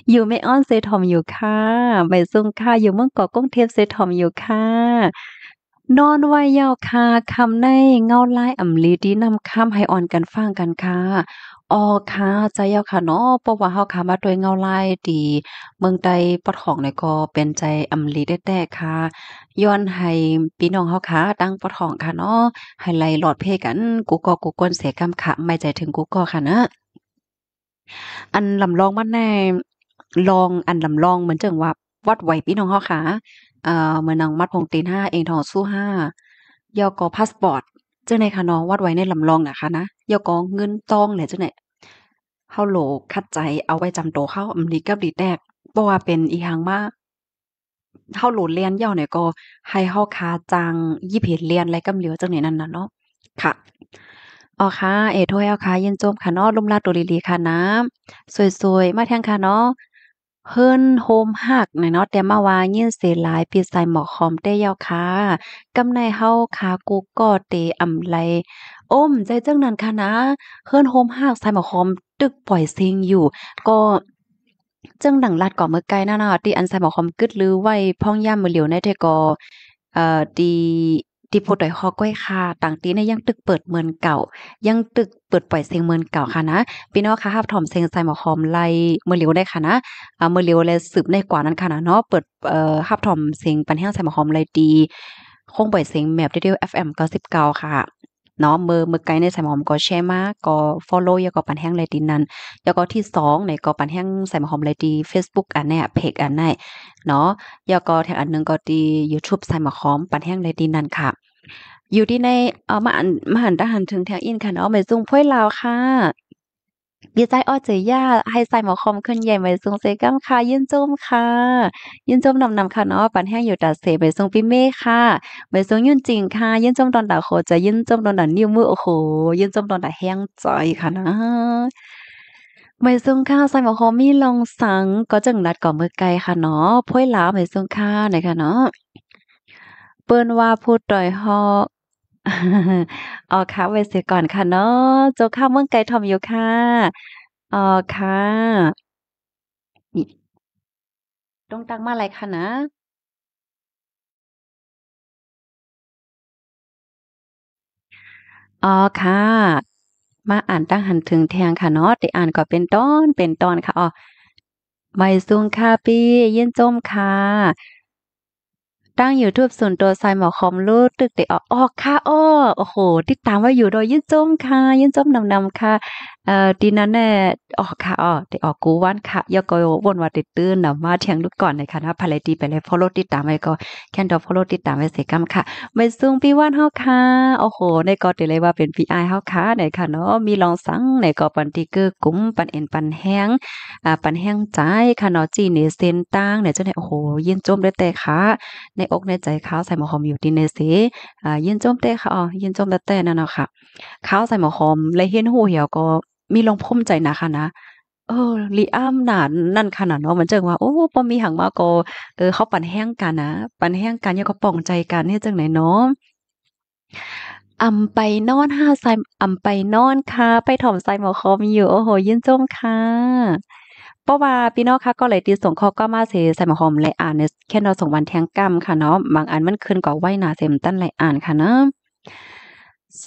A: อยู่ไม่อ้อนเซทอมอยู่ค่ะไม่ซุ่งค่ะอยู่เมืองเกาะก้งเทพเซทอมอยู่ค่ะนอนวายยาวค่ะคำในเงาไล่อ่ำลีดีนำคำให้อ่อนกันฟังกันค่ะอ๋อค่ะใจเยาค่ะเนาะเพราะว่าเฮาค่ะมาด้วยเงาลายดี เมืองไต้ปะทของเนี่ยก็เป็นใจอำลีแต้ๆค่ะย้อนให้พี่น้องเฮาค่ะตั้งปะทของค่ะเนาะให้ไหลหลอดเพกันกูก็กูก้นเสกำค่ะ ไม่ใจถึงกูก็ค่ะนะ อันลำลองมันแน่ลองอันลำลองเหมือนจังว่าวัดไหวพี่น้องเฮาค่ะเอ่อเมือนางมัดพงตีนห้าเองทองสู้ห้ายอกอพาสปอร์ตเจ้าในคะน้องวัดไว้ในลำลองนะคะนะยกองเงินตองเลยเจ้าเนี่ยเฮาโหลคัดใจเอาไว้จำโตเข้าอันนี้ก็ดีแตกเพราะว่าเป็นอีหางมากเฮาโหลดเรียนย่อเนี่ยก็ ให้เฮาคาจังยิบเห็นเรียนอะไรกำเหลียวจังไหนนั่นน่ะเนาะค่ะอ๋อค่ะ เอทวยเอาค่ะเย็นจมค่ะเนาะลมลาตัวลีลีค่ะน้สวยๆ มาแทงค่ะเนาะเฮิรนโฮมหักหนเนาะแต่มาว่ายินเสียหลายปีใส่หมอกคอมเต้ยาวค่ะกำในเฮาคากูก็เตอำไลอ้มใจจังนั้นค่ะนะเฮิรนโฮมหักใส่หมอกคอมึกปล่อยเซงอยู่ ก็จังหลังลัดก่อเมื่อไกลนั่นนะที่อันไซบอคอมกึดลือไว้พ่องย่ามมือเหลียวในเทกอ เอ่อดีดีโพดอยคอก้อยค่ะ ต่างตีในยังตึกเปิดเมือนเก่า ยังตึกเปิดปล่อยเสียงเมือนเก่าค่ะนะพี่น้องค่ะฮับถอมเสียงไซ่หมอคอมไล่เมือเหลียวได้ค่ะนะเมือเหลียวเลยสืบในกว่านั้นค่ะนะเนาะเปิดเอ่อฮับถอมเสียงปันแห้งไซ่หมอคอมไล่ดี คงปล่อยเสียงแมพเดียวเเเออฟ็มก้าสิบเก้าค่ะเนาะมือมือไกในใส่หมอมก็แชร์มาก็ฟอลโล่ยก็ปันแห้งเลยดินนั้นยก็ที่สองในก็ปันแห้งใส่หมอมเลยดี Facebook อันนี่เพจอันนี้เนาะยก็แถงอันนึงก็ดี YouTube ใส่หมอม ปันแห้งเลยดินนั้นค่ะ อยู่ที่ในเอามาอ่านมาอ่านทหารถึงแถวอินค่ะเนาะไม่ซุ่งพ้อยลาวค่ะดีใจอ้อเจียาให้ใส่หมอคอมขึ้นใหญ่ไปทรงเซกัมค่ะยินจมค่ะยินจมนำนำค่ะเนาะปันแห้งอยู่ตัดเสไปทรงพี่เมฆค่ะไปทรงยื่นจริงค่ะยินจมตอนดาโคจะยินจมตอนดานิ้วมือโอ้โหยินจมตอนดาแห้งใจค่ะนะไปทซุงค่าใส่หมอคอมมีลองสังก็จึงนัดก่อมือไกลค่ะเนาะพ้อยล้าไปทซุงค่าไหนค่ะเนาะเปิ้นว่าพูดต่อยฮอกอ๋อค่ะไวเสียก่อนค่ะเนาะโจข้าวเมืองไกลทอมอยู่ค่ะอ๋อค่ะต้องตั้งมาอะไรคะนะอ๋อค่ะ มาอ่านตั้งหันถึงแทงค่ะเนาะแต่อ่านก็เป็นตอนเป็นตอนค่ะอ๋อใบซุงค่ะปีเย่ยนจมค่ะตั้งอยู่ท b บส่วนตัวไซหมอคอมลูดตึกเตะออกออกค่ะโอ้โหติดตามว่าอยู่โดยยินงจมค่ะยินงจมนำนำค่ะเอ่อดีนั้นแน่ออกค่ะอ๋อแต่ออกกูวันค่ะยกโกวนว่าติดตื้นนะมาเทียงลูกก่อนในค่ะนะเายดีไปเลยพอรถติดตามไปก็แค่ดอพอรถติดตามไปเสกัมค่ะไม่ซุ่มพี่วันเฮาค่ะโอ้โหในก็ติเลยว่าเป็นพี่ไอเฮาค่ะในค่ะเนาะมีลองสังในก็ปันติเกอร์กุ้มปันเอ็นปันแห้งอ่าปันแห้งใจค่ะเนาะจีเนเซนตั้งเนี่ยเจ้าเนี่ยโอ้โหยินจมได้แต่ค่ะในอกในใจเขาใส่หมอหอมอยู่ดีเนเซอ่ายินจมแต่ค่ะอ๋อยินจมได้แต่นั่นเนาะค่ะเขาใส่หมอหอมเลยเห็นหูเหี่ยวก็มีลองพ่มใจนะคะนะ เออลีอ้ามหนานนั่นขนาดเนาะ มันเจงว่าโอ้ปอมีหังมาโกเออ เขาปั่นแห้งกันนะปั่นแห้งกันยังก็ป่องใจกันเนี่ยจังไหนเนาะอำไปนอนห้าไซอำไปนอนค่ะ ไปถ่อมไซหมอคอมอยู่ โอ้โหยินจมค่ะ เพราะว่าพี่น้องค่ะ ก็เลยตีส่งข้อก็มาเสใส่หมอคอมแลยอ่านในแค่เราส่งวันแทงกรรมค่ะเนาะ บางอันมันขึ้นกว่าไหวหนาเซมตั้นเลยอ่านค่ะเนาะ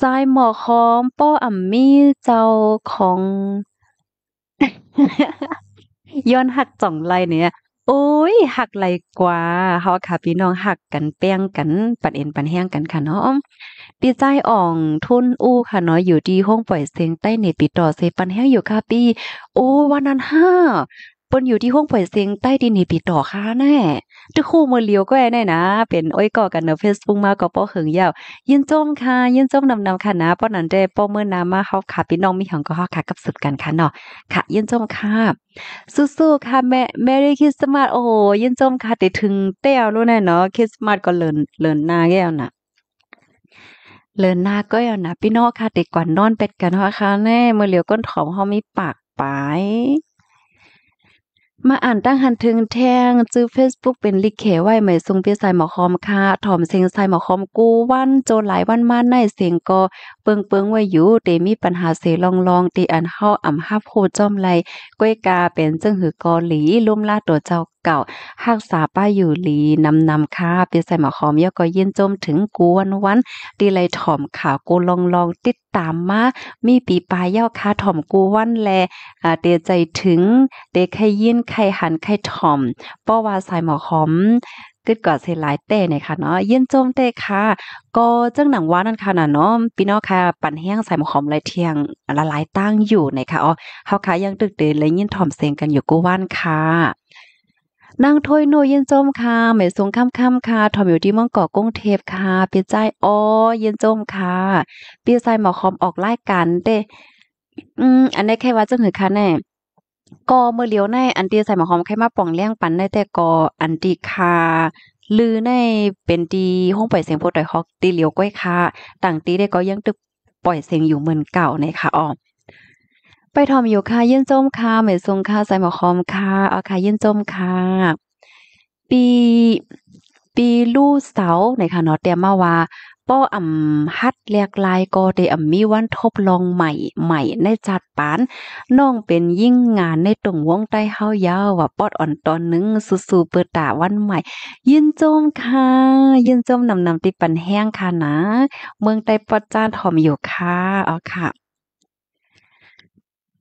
A: สายหมอกหอมป้ออ่ำมี่เจ้าของย้อนหักจ่องไรเนี่ยโอ้ย หักไรกว่า เฮาค่ะพี่น้องหักกันแป้งกันปันเอ็นปันแห้งกันค่ะเนาะปีใจอ่องทุนอู้ค่ะเนาะอยู่ดีห้องปล่อยเสียงใต้เนปิดต่อเซปันแห้งอยู่ค่ะปีโอ้วันนั้นห้านอยู่ที่ห้องผ่อยเสียงใต้ดินในปีต่อค่ะแน่ตะคู่มือเลียวก็แน่นะ เป็นอ้อยก่อกันเนอะเฟซบุ๊กมาก็ป้อเหิงยาวยินจมค่ะ ยินจมนำนำค่ะนะ ป้อนันเดป้อเมื่อนามาเขาค่ะพี่น้องมีหองก็เขาค่ะ กับสุดกันค่ะเนาะ ค่ะยินจมค่ะ สู้ๆค่ะแม่แมรี่คริสต์มาสโอ้ยินจมค่ะ แต่ถึงเต้วรู้แน่เนาะคริสต์มาสก็เลินเลินนาแก้วน่ะ เลินนาก็ยอานะพี่น้องค่ะเด็กกว่านอนเป็ดกันพราค่ะแน่เมื่อเหลียวก้นถอมเขามีปากไปมาอ่านตั้งหันถึงแทงจื้อเฟซบุ๊กเป็นลิเขไว้ไหมทรงเปียสายหมอคอมค่ะ ถอมเสียงสายหมอคอมกูวันโจหลายวันมาในเสียงก็เปิงเปิงไว้อยู่เตมีปัญหาเสลองลองตีอันเฮาอ่ำห้าโพจอมไรก้อยกาเป็นจึงหือกอหลีลุ่มลาตัวเจ้าก่าหักษาป้าอยู่ลีนำนำค่าเปียใส่หมาคอมยอก็เย็นจมถึงกวนวัน ดีเลยถ่อมข่าวกูลองลองติดตามมา มีปีปลายเย่าค่าถ่อมกูวันแลเดใจถึงเดใครยินใครหันใครถ่อมป้อว่าใส่หมอคอมกึดกอดเซลายเต้เนี่ยค่ะเนาะเย็นโจมเต้ค่ะก็เจ้าหนังว่านั่นค่ะนะเนาะพี่น้องค่ะ ปั่นแห้งใส่หมอหอมลายเทียงละลายตั้งอยู่เนี่ยค่ะอ๋อเขาค่ะยังตึกเดินและยินถ่อมเสียงกันอยู่กูว่านค่ะนางถอยยนูยินจมค่ะเหมยสงค่ำค่ำค่ะทอมอยู่ที่มัองเกาะกุ้งเทพค่ะ เปียใจอ๋อยินจมค่ะ เปียใจหมอคอมออกไล่กันเด้อืมอันนี้แค่ว่าจะหือค่ะแน่ก็เมื่อเลี้ยวใน อันตีใส่หมอหอมแค่มาป่องเลี้ยงปันในแต่ก็อันตีคาลือในเป็นตีห้องปล่อยเสียงโพดอยฮอกตีเลี้ยวก้อยคาต่างตีได้ก็ยังตึกปล่อยเสียงอยู่เหมือนเก่าในค่ะอ๋อไปทอมอยู่ค่ะยื่นจมค่ะเหมืซทรงค่ะใส่หมอคอมค่ะเอาค่ะยื่นจมค่ะปี ปีลู่เสาในค่ะเนาะเตียมมาว่าป้ออ่ำฮัดเลียกลายก็เดอ่ามีวันทบลองใหม่ ใหม่ ในจัดปานน้องเป็นยิ่งงานในตรงวงใต้เฮายาวว่าปอดอ่อนตอนนึงสู่ๆเปิดตาวันใหม่ยินโจมค่ะยินโจมนำนำติปันแห้งค่ะนะเมืองใต้ปอดจ้านทอมอยู่ค่ะเอาค่ะ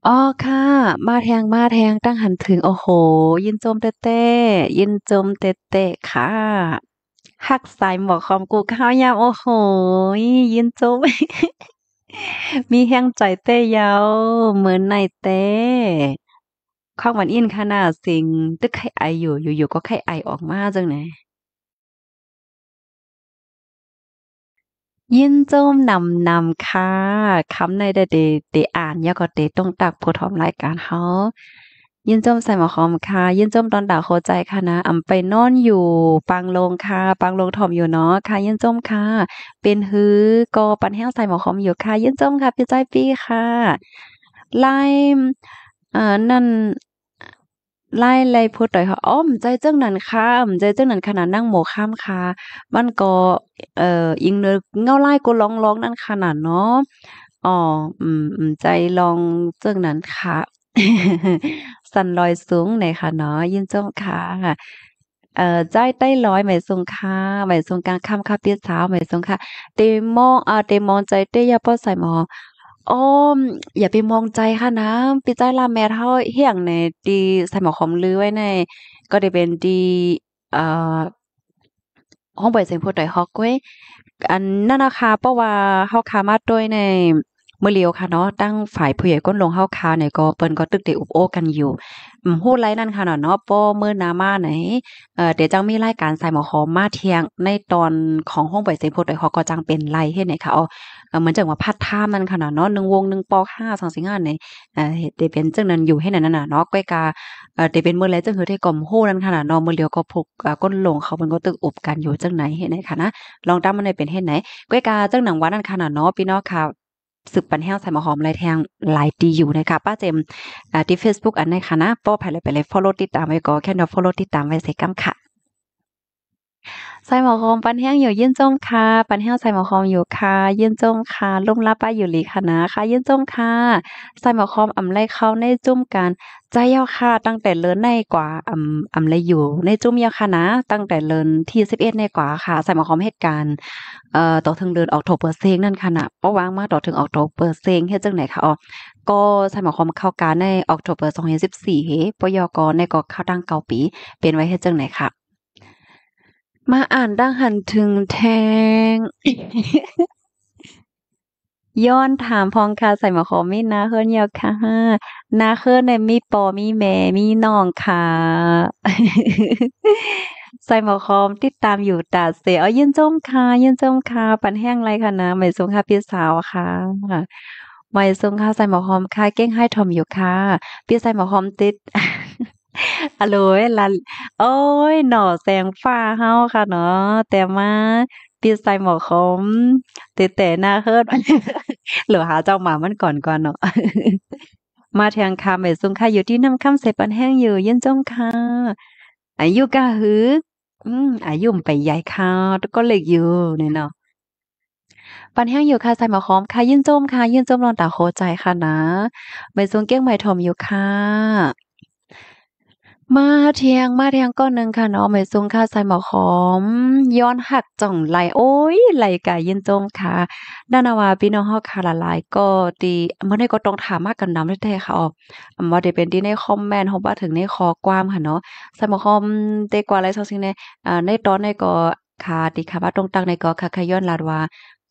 A: อ๋อค่ะ มาแทงมาแทงตั้งหันถึงโอ้โห ยินจมเตเตยินจมเตเตค่ะหักสายหมอกคอมกูข้าวยามโอ้โห ยินจม มีแห้งใจเต้ยาวเหมือนในเต้ข้างวันอินขนาดสิงตึกไข่ไออยู่อยู่ ๆ ก็ไข่ไอออกมาจังไหนยินจมนำนำค่ะคำในเดเดเดอ่านยาก็เดต้องตักผู้ทอมรายการเขายินจมใส่หมอคอมค่ะยินจมตอนด่าโคใจค่ะนะอำไปนอนอยู่ปังลงค่ะปังลงถอมอยู่เนาะ ค่ะยินจมค่ะ เป็นฮือก็ปันแห้งใส่หมอคอมอยู่ค่ะยินจมค่ะพี่ใจปีค่ะ ไลมเอ่อนั่นไล่ไล่พูดต่อยเขาอ้อม ใจเจ้านั้นค่ะใจเจ้านั้นขนาดนั่งหมอข้ามคาบมันก็เอ่อ อิงเนื้อเงาไล่ก็ร้องร้องนั่นขนาดเนาะ อ๋ออืม ใจลองเจ้านั้นค่ะสันลอยสูงไหนค่ะเนาะยินจ้าค่ะเอ่อ ใจใต้ร้อยหมายทรงค่าหมายทรงกลางค่ำค่าเปียเช้าหมายทรงค่เตมองอ่าเตมองใจเตยาป้อใส่หมออ้อมอย่าไปมองใจค่ะนะปิใจลาแม่เท่าเฮียงในดีใส่หมอคอมลือไว้ใน ก็ได้เป็นดีเอ่อห้องบ่อยเสียงพูดต่อยฮอกเว้ยอันนั่นนะคะเพราะว่าเฮาคามาด้วยในเมื่อเลียวค่ะเนาะตั้งฝ่ายผู้ใหญ่ก้นลงเฮาคาเนี่ยก็เปิ้นก็ตึกเดอุบโอกันอยู่หู้ไรนั่นค่ะเนาะเป้ะเมื่อนามาไหนเอ่อเดี๋ยวจังมีรายการใส่หมอหอมมาเที่ยงในตอนของห้องบ่อยเสียงพูดต่อยฮอกก็จังเป็นไลเฮ็ดไหนค่ะเอาก็เหมือนจังว่าพัดท่ามันขนาดเนาะหนึ่งวงหนึ่งปอกห้าสองสิงห้าในเอ่อเดเป็นจังนั้นอยู่ให้นั่นน่ะเนาะก้อยกาเอ่อเดเป็นเมื่อไรจังเฮอได้กล่อมโฮนั้นขนาดเนาะเมื่อเดียวก็พก ก้นลงเขามันก็ตึกอบกันอยู่จังไหนเห็นไหนคะนะลองตั้งมันในเป็นเห็นไหนก้อยกาจังหนังวันนั้นขนาดเนาะพี่น้องค่ะสืบปันแห้วใส่มาหอมลายแทงลายดีอยู่นะคะป้าเจมที่เฟซบุ๊กอันในค่ะนะป้อไปเลยไปเลยฟอลโล่ติดตามไว้ก็ แค่เนาะอ o l l o ่ติดตามไว้เสร็จกัมค่ะใส่หมอคอมปันแห้งอยู่ยื่นจ้งค่ะปันแห้งใส่หมอคอมอยู่ค่ะยื่นจ้งค่ะลุ่มลับปอยู่หลีค่ะนะค่ะยื่นจ้งค่ะใส่หมอคอมอ่ำไรเข้าในจุ่มกันใจยาวค่ะตั้งแต่เลินในกว่าอ่ำอ่ำไรอยู่ในจุ่มยาวค่ะนะ ตั้งแต่เลินที่สิบเอ็ดในกว่าค่ะใส่หมอคอมเหตุการณ์เอ่อต่อถึงเดือนออกโทเปอร์เซงนั่นค่ะนะเพราะว่างมากต่อถึงออกโทเปอร์เซงเฮ็ดจังไหนค่ะอ๋อก็สมัครคอมเข้าการในออกโทเปอร์สอง4ันสิบสี่ปยกในกอเข้าตั้งเกาปีเป็นไว้เฮ็ดจังไหนค่ะมาอ่านดังหันถึงแทงย้อนถามพองคา ใส่หมาขอมีนาเคิร์นยอะค่ะนาเคิร์นในมีปอมีแม่มีน้องค่ะ ใส่หมอคอมติดตามอยู่ตาเสียเอยืนจมคายืนจมคาปันแห้งไรค่ะนะไม่สงค่ะ พี่สาวค่ะไม่สงค่ะใส่หมอคอมค่ะเก้งให้ทอมอยู่ค่ะพี่ใส่หมอคอมติดอะโลยละโอ้ยหน่อแสงฟ้าเฮาค่ะเนาะแต่มาปีใส่หมอกคมเตะแต่หน้าเฮิดหรือหาเจ้าหมามันก่อนก่อนเนาะมาแทงคาเอซุงค่ะอยู่ที่น้ำคำเสปันแห้งอยู่ยินจ้มค่ะ อายุกะหืออืมอายุมไปใหญ่ค่ะก็เล็กอยู่เนี่ยเนาะปันแห้งอยู่ค่ะใส่หมอคอมค่ะยื่นจมค่ะยื่นจมลองตาโคใจค่ะนะไมซุงเก้งหม่ถมอยู่ค่ะมาเทียงมาเทียงก้อนหนึ่งค่ะเนาะไม่ซุง้าวใส่หมอหอมย้อนหักจ่องไหลโอ้ย ไหลกายย็นจงค่ะด้านาวาพี่น้องฮอกคาละลายก็ดีเมื่อได้ก็ต้องถามมากกันน้ำได้ค่ะอ๋อมาเดเป็นที่ในคอมเมนต์ฮอบว่าถึงในคอกว้ามค่ะเนาะใส่หมอหอมเตกว่าอะไรซกสิ่งในอ่าในตอนในก็ค่ะดีค่ะว่าตรงตังในก็ค่ะขย้อนลาดว่า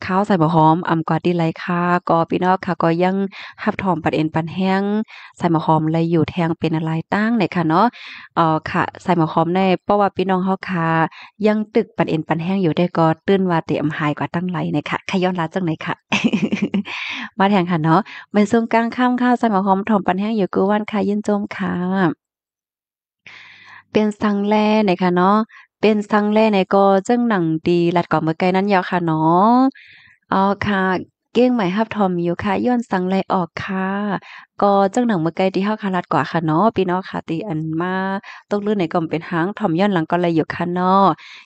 A: ข้าวใส่บะหอมอ่ำกอดดีไรค่ะก็พี่น้องค่ะ ก็ยังหับทอมปัดเอ็นปันแห้งใส่บะหอมไรอยู่แทงเป็นอะไรตั้งเหยค่ะเนาะอ๋อค่ะ ใส่บะหอมในเพราะว่าพี่น้องเฮาค่ะยังตึกปัดเอ็นปันแห้งอยู่ได้ก็ตื้นว่าเตรียมหายกว่าตั้งไรเนี่ยค่ะขย้อนลาจังไหนค่ะ มาแทงค่ะเนาะเป็นช่วงกลางข้ามข้าวใส่บะหอมทอมปันแห้งอยู่กูวันค่ะยินโจมค่ะเป็นสังแลนะคะเนาะเป็นซังแล่ในก็เจ้งหนังดีหลัดก่อเมื่อไกลนั้นยาวค่ะเนาะอ๋อค่ะเก้งใหม่ฮับทอมอยู่ค่ะย้อนสังไลออกค่ะก็จังหนังเมื่อไกลที่เฮาคารัดกว่าค่ะเนาะพี่น้องค่ะตีอันมาตกลื่นในกล่อมเป็นหางทอมย้อนหลังก็เลยอยู่ค่ะเนาะ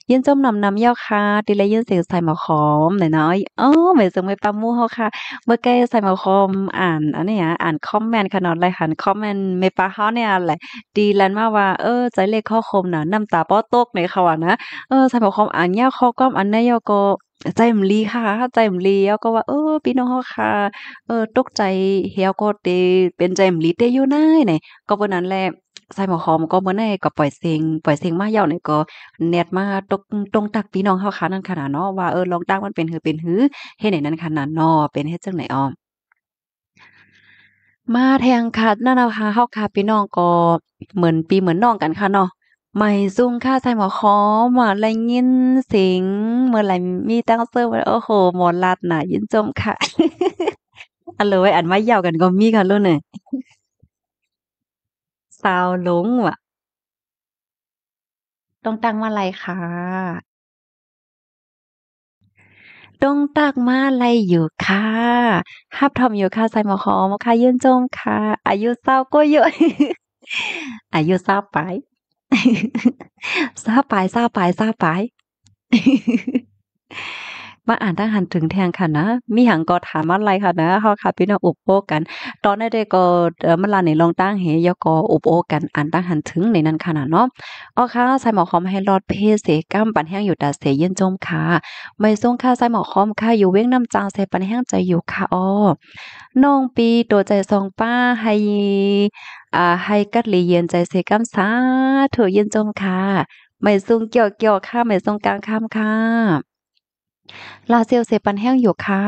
A: ยืนจมนำนำเย้าค่ะตีเลยยืนเสียงใส่หมาคอมหน่อยน้อยอ๋อเหมือนสสัยงไปั๊มมู่เฮาค่ะเมื่อไกลใส่หมาคอมอ่านอันนี้อ่ะอ่านคอมเมนต์ค่ะเนาะไลหันคอมเมนต์ไม่ปะเฮาเนี่ยแหละดีลันมาว่า เออ ใจเลขข้อคมน่ะน้ำตาป้อตกในเขาอะนะเออใส่หมาคอมอ่านเย้าข้อก้อมอันนี้ย้ก็ใจมนลีค่ะใจมนลีแล้วก็ว่าเออพี่น้องค่ะ เออตกใจเฮียวก็เตเป็นใจมนลีเตอยู่น่ไหนก็วันนั้นแหละใส่หมอหอมก็เมื่อไงก็ปล่อยเสียงปล่อยเสียงมาเยาวเนี่ยก็เน็ตมาตกตรงตักพี่น้องเขาค่ะนั่นขนาดเนาะว่าเออลองตั้งมันเป็นหือเป็นหือเฮ็ดไหนนั่นขนาดเนาะเป็นเฮ็ดจังไหนอ้อมมาแทงคัดนั่นเอาค่ะเ้าค่ะ พี่น้องก็เหมือนปีเหมือนน้องกันค่ะเนาะไม่ซุ่งค่าใส่หมอคอหมอไรยินเสียงเมื่อไรมีตั้งเซอร์ไว้โอ้โหหมอลัดน่ะยินจมค่ะอันเลยอันม่ายาวกันก็มีค่ะลูกเนี่ยสาวหลงว่ะต้องตั้งมาอะไรค่ะต้องตักมาอะไรอยู่ค่ะฮับทอมอยู่ค่ะใส่หมอคอมค่ะยื่นจมค่ะ อายุเศร้าก็เยอะอายุเศร้าไป嘿嘿嘿，煞白煞白煞白，嘿嘿嘿。มาอ่านท้งหันถึงแทง ค่ะนะ มีหังก็ถามอะไรค่ะนะเขาค่ะพี่น้องอุปโภคกัน ตอนนั้นได้ก็มันไหรนลองตั้งเหยก็อุปโภคกันอ่านตั้งหันถึงในนั้น ค่ะนะเนาะอ๋อค่ะใส่หมอกคอมให้รอดเพศเสก้มปันแห้งอยู่ตาเสยเย็นจมค่ะ ไม่ส่งค่ะใส่หมอกคอมค่ะ อยู่เว้งน้ำจางใส่ปันแห้งใจอยู่ค่ะอ๋อน้องปีตัวใจสองป้าให้อ่าให้กัดลีเย็นใจเสก้มสาเถอเย็นจมค่ะ ไม่ส่งเกี่ยวเกี่ยวค่ะไม่ส่งกลางข้ามค่ะลาเซลเสปันแห้งอยู่ค่ะ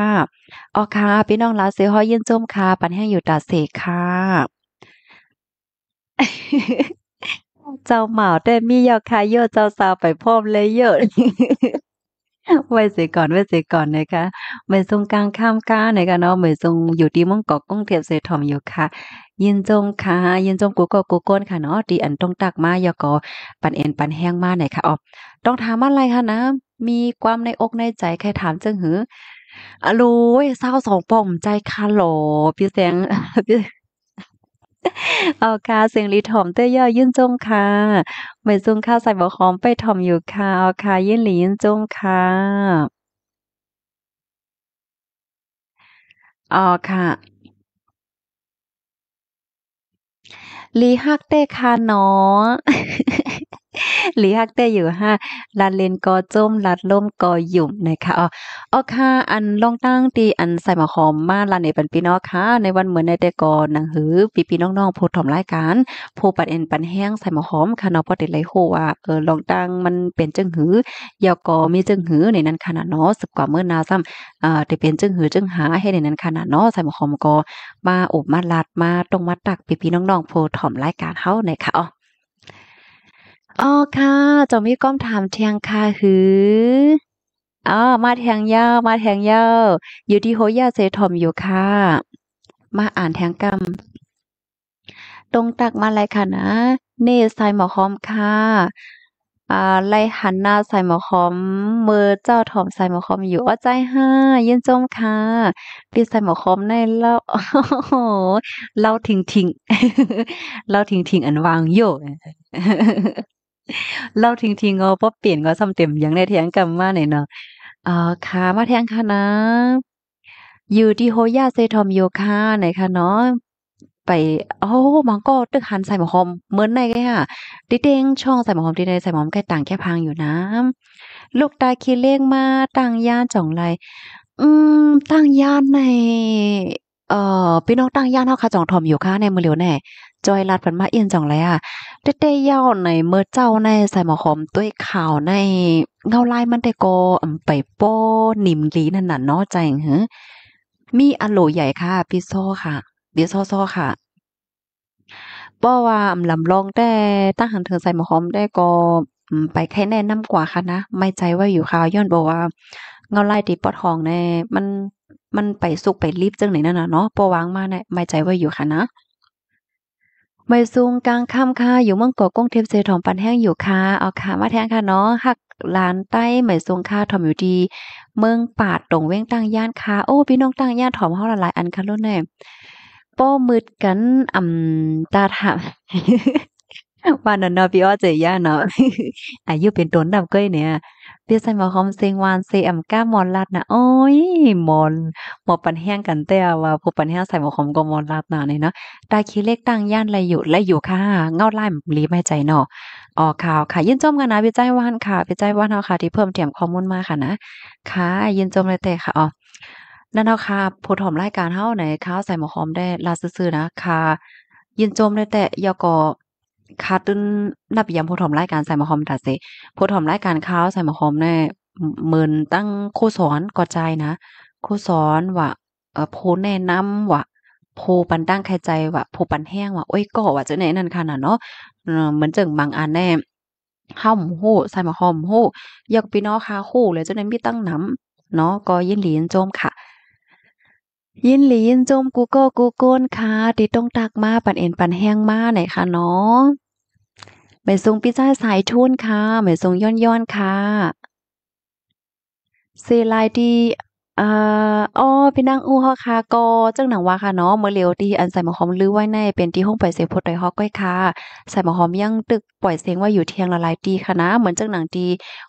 A: อ๋อค่ะพี่น้องลาเซลห้อยเย็นจมค่ะ ปันแห้งอยู่ตาเสกค่ะ เจ้าเหมาได้มียอค่ะเยอะเจ้าสาวไปพร้อมเลยเยอะ ไว้เสียก่อนไว้เสียก่อนนะคะเมื่นทรงกลางข้ามก้านกคะเนาะเมื่นทรงอยู่ที่มังกอกกุ้งเทียบเสถอมอยู่ค่ะ ยินจงค่ะ ยินจงกูก็กูก้นค่ะเนาะดีอันต้องตักมายอก็ปันเอ็นปันแห้งมาไหนค่ะอ๋อต้องถามอะไรคะนะมีความในอกในใจ ใครถามจังหืออะรู้เศร้าสองปอมใจคาหลอพี่แสงพีเอาค่ะเสียงรีถอมเต้ยย่อยื่นจงค่ะ ไม่จงค่าใส่บอกหอมไปถอมอยู่ค่ะเอาค่ะยื่นหลียื่นจงค่ะ อ๋อค่ะลีฮักเต้คาเนาะหลีฮักเตอยู่ฮะลัดเลนกอจมลัดล่มกอหยุ่มนะคะอ๋ออ๋อค่ะ อันลองตั้งตีอันใส่หมาหอมมาลนเนปันปีน้องค่ะ ในวันเหมือนในแต่ก่อนหนังหือ ปีปีน้องๆผู้ถมรายการผู้ปัดเอ็นปันแห้งใส่หมาหอมค่ะนาะพอติดไหลโฮว่าเออลองตั้งมันเป็นจึงหือเยาวกอ มีจึงหือในนั้นขนาดน้อสึกกว่าเมื่อนาซ้ำอ่าแต่เป็นจึงหือจึงหาให้ในนั้นขนาดน้อใส่หมาหอมกอ มาอบมาลัดมาตรงมาตักปีปีน้องๆผู้ถมรายการเขาในค่ะอ๋ออ๋อค่ะจะมีก้อมถามเทียงค่ะหืออ๋อมาแทงยาวมาแทงยาวอยู่ที่โฮย่าเซทอมอยู่ค่ะ มาอ่านแทงกรรมตรงตักมาอะไรค่ะนะเนสายหมอคอมค่ะ อ่า ไลหันหน้าส่หมอคอมเมื่อเจ้าถอมส่หมอคอมอยู่อ๋อใจห้าเย็นจมค่ะพี่ส่หมอคอมในเล่าเล่าทิ้งทิ้งเล่าทิ้งทิ้งอันวางโยเล่าทิ้งๆเงาเพราะเปลี่ยนเ็าซ้ำเต็มอย่างในแทงกรรมมาหน่อยเนาะอ่อขามาแทงค่ะนะ อยู่ที่โฮย่าเซทอมโยคะไหนคะเนาะไป โอ้มังก็ตึกหันใส่หมอหอมเหมือนในแค่ะติเด้งช่องใส่หมอหอมติใงใส่หมอหอมแค่ต่างแค่พังอยู่นะลูกตาคีเลขมาตั้งย่านจ่องไร อืม ตั้งย่านในเอ่อพี่น้องตั้งย่านเฮาค่ะจ่องทอมอยู่ค่ะในมือเหลียวแน่จอยลัดผันมาเอียนจังเลยอ่ะได้เด้ย่าในเมื่อเจ้าในใส่หมอหอมด้วยข่าวในเงาลายมันได้โกอไปโป้นิมลีนั่นน่ะน้อใจเหอมีอโลใหญ่ค่ะพี่ซอค่ะ เดีวซ้อซ้อค่ะป้อว่าลำลองแต่ตั้งหันเธอใส่หมอหอมได้ก็ไปแค่แน่น้ำกว่าค่ะนะไม่ใจว่าอยู่ข่าวย้อนบอกว่าเงาไล่ตีปอดทองแน่มัน มันไปสุกไปรีบจังไหนนั่นน่ะเนาะปอวางมาแน่ไม่ใจว่าอยู่ค่ะนะไม่ซุงกลางค่ำค่ะอยู่เมืองกอกงเทพเซทองปันแห้งอยู่ค่ะเอาค่ะมาแทงค่ะเนาะหักหลานใต้ไม่ซุงค่ะทอมอยู่ดี เมืองปาดตรงเว้งตั้งย่านค่ะโอ้ พี่น้องตั้งย่านถอมเฮาละลายอันค่ะลุ่นเน่ป้อมืดกันอ่ำตาถามว่านนนาพี่อ้อเจย่าเนาะอายุเป็นต้นดับก้ยเนี่ยดิ่ันบอกคอมเซงวานเซอ่ำก้ามอนลัดนะโอ้ยมอนหมอปันแห้งกันแต่ว่าผู้ปันแห้งใส่หมกคอมก็มอนลัดนะเนี่ยเนาะได้คีเล็กตั้งย่านไรอยู่และอยู่ค่ะเงาไล่รีไม่ใจเนาะอ๋อข่าวค่ะ ยินจมกันนะพี่ใจวานค่ะพี่ใจวานเอาค่ะ ที่เพิ่มเติมข้อมูลมาค่ะนะค่ะยินจมเลยแต่ค่ะอ๋อนั่นเอาค่ะผู้ถมรายการเท่าไหนข้าวใส่หมอคอมได้ลาซื้อๆนะค่ะ ยินจมเลยแต่ยก็คาตึ้นนับยามผู้ถมรายการใส่มาคอมตัดเสผู้ถมรายการข้าวใส่มาคอมเนี่ยเมินตั้งคู่สอนก่อใจนะคู่สอนว่าเออโพแนะนำว่าโพปันตั้งใครใจว่าโพปันแห้งว่าโอ้ยก็ว่าจะไหนนั่นค่ะน่ะเนาะเหมือนจึงบางอันแน่ห้ามโหใส่มาหอมโหอยากพี่น้องค่ะคู่เลยจะไหนมีตั้งน้ำ เนาะก็ยินดีนโจมค่ะ ยินหลียินจมกูโก้กูโกนค่ะติดตรงตักมาปันเอ็นปันแห้งมาไหนคะน้องหมยทรงพิซซ่าสายทุ่นค่ะหมยทรงย่อนยอนค่ะเซลดีอ่าออพี่นางอู้ฮอกค่ะก็เจ้าหนังว่าค่ะเนาะเมื่อเร็วที่อันใส่หมอหอมลือไว้ในเป็นที่ห้องปล่อยเสียงพดไรฮอกก้อยค่ะใส่หมอหอมยังตึกปล่อยเสียงว่าอยู่เที่ยงละลายตีค่ะนะเหมือนเจ้าหนังตี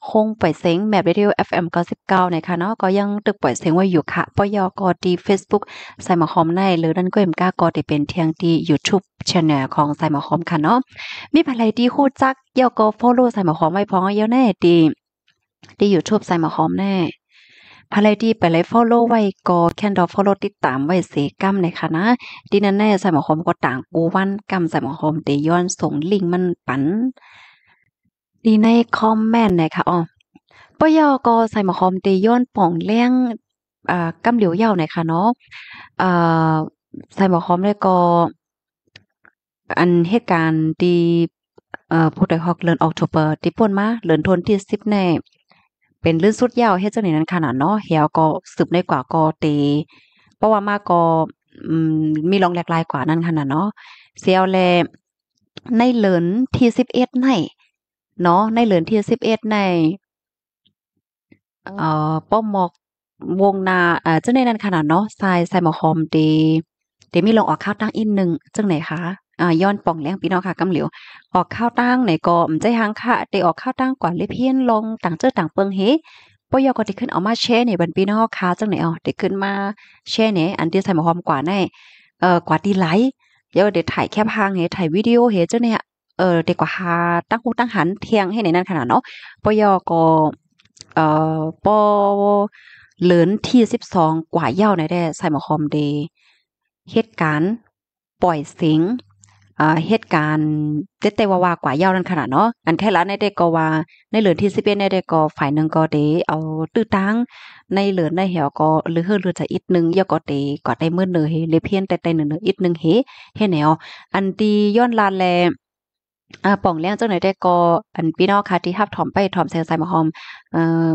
A: ห้องปล่อยเสียงแมปเรดิโอเอฟเอ็มเก้าสิบเก้าในค่ะเนาะก็ยังตึกปล่อยเสียงว่าอยู่ค่ะปยกอตีเฟซบุ๊กใส่หมอหอมในหรือนั่นก็เอ็มก้ากอตีเป็นเที่ยงตียูทูบชแนลของใส่หมอหอมค่ะเนาะมีอะไรที่คู่จักเยาก็โฟโล่ใส่หมอหอมไว้พร้อมเยอะแน่ตีดียูทูบใส่หมอหอมแน่พลายดีไปเลยฟอลโล่ไว้ก็แคนดอฟอลโล่ติดตามไว้เสกัมเลยค่ะนะดินันแน่ใส่หมอคมก็ต่างปูวันกัมใส่หมอคมเดย้อนส่งลิงมันปัน ดีในคอมเมนต์เลยค่ะอ๋อปยอก็ใส่หมอคมเดย้อนป่องเลี้ยงอ่ากัมเหลียวเย่าหน่อยค่ะเนาะอ่าใส่หมอคอมเลยก็อันเหตุการณ์ดีเอ่อผู้ใดฮอกเลินออกโทเบอร์ที่ป่นมาเลินทนที่สิบแน่เป็นลื่นสุดยาวเฮ็ดจังไหนนั้นขนาดเนาะเหี่ยวก็สืบได้กว่าก็เตเพราะว่ามากก็มีลองหลากหลายกว่านั้นขนาดเนาะเซียวแลในเหลินที่สิบเอ็ดในเนาะในเหลินที่สิบเอ็ดในเอ่อป้อมหมอกวงนาเอ่อจจ้าในนั้นขนาดเนาะทรายทรายหมอกหอมเดเดี๋ยวมีลองออกข้าวตั้งอินหนึ่งจังไหนคะอ่าย้อนป่องแรงพี่น้องค่ะกำเหลียวออกข้าวตั้งไหนก็มใจหางค่ะได้ออกข้าวตั้งกว่าเลยเพี้ยนลงต่างเจ้อต่างเปิงเฮปยอก็ได้ขึ้นเอามาแช่ในบันพี่น้องค่ะจังไหนอ๋อได้ขึ้นมาแช่เนี่อันที่ใส่หมอหอมกว่าในเอ่อ กว่าดีไห์เดี๋ยวเดีถ่ายแคบหางเฮถ่ายวิดีโอเฮเจ้าเนี่ย เออเด็กกว่าหาตั้งคู่ตั้งหันเทียงให้ในนั้นขนาดเนาะปยอก็เอ่อ ปอเหลือนที่สิบสองกว่าเย้าในได้ใส่หมอหอมเดเหตุการณ์ปล่อยสิงอ่าเหตุการณ์เต้ๆวาวากว่ายาวนั้นขนาดเนาะ อันแท้ละในเด้ก็ว่าในเหลือที่สิเป็นในเดก็ฝ่ายหนึ่งก็เดเอาตื้อตั้งในเหลือในเหี่ยวก็หรือเฮือเรือจะอีกนึงยอก็เดก็ได้มืดเนื้อเฮเลเพียนแต่แต่เนื้ออีกนึงเฮเฮแนวอันตีย้อนลานแลอ่าป่องเลี้ยงเจ้าไหนได้ก็อันพี่น้องค่ะที่ทับถอมไปถอมแซงไซมาหอม เอ่อ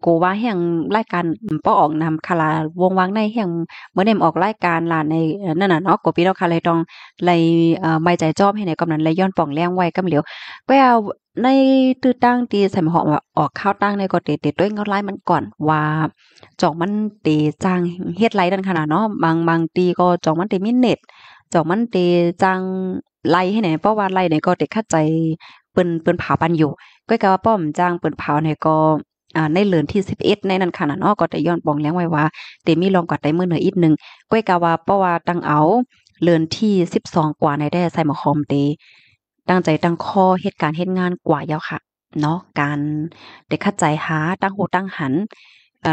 A: โกว่าแห่งรายการป้อออกนำคาลาวงวางในแห่งเมื่อเนมออกรายการล่ะในนั่นน่ะเนาะกพีเราคาะเลยต้องเลยเอ่อไม่ใจจอบให้ในกำนั้นเลยย้อนป่องแรงไว้กำเหลียวก็เอาในตื้อตั้งตีใส่หอกออกข้าวตั้งในก็เตะเด้วยเงาไล่มันก่อน ว่า จองมันเตะจ้างเฮ็ดไล่ดันขนาดเนาะบางบางตีก็จองมันเตะมินเน็ต จองมันเตะจ้างไล่ให้ไหนเพราะว่าไล่ในก็เตะเข้าใจเปิ้นเปิ้นผาปันอยู่ก็กะว่าป้อมจ้างเปิ้นผาในก็ในเหลือนที่สิบเอ็ดในนั้นค่ะนะเนาะก็จะย้อนปองเลี้ยงไว้ว่าเตมีลองกัดได้มือเหนืออีกหนึ่ง ก้อยกาว่าเพราะว่าตั้งเอาเลือนที่สิบสองกว่าในได้ใส่หมอคอมเต ตั้งใจตั้งข้อเหตุการณ์เหตุงานกว่าเยาค่ะเนาะการเด็กข้ดใจหาตั้งหูตั้งหัน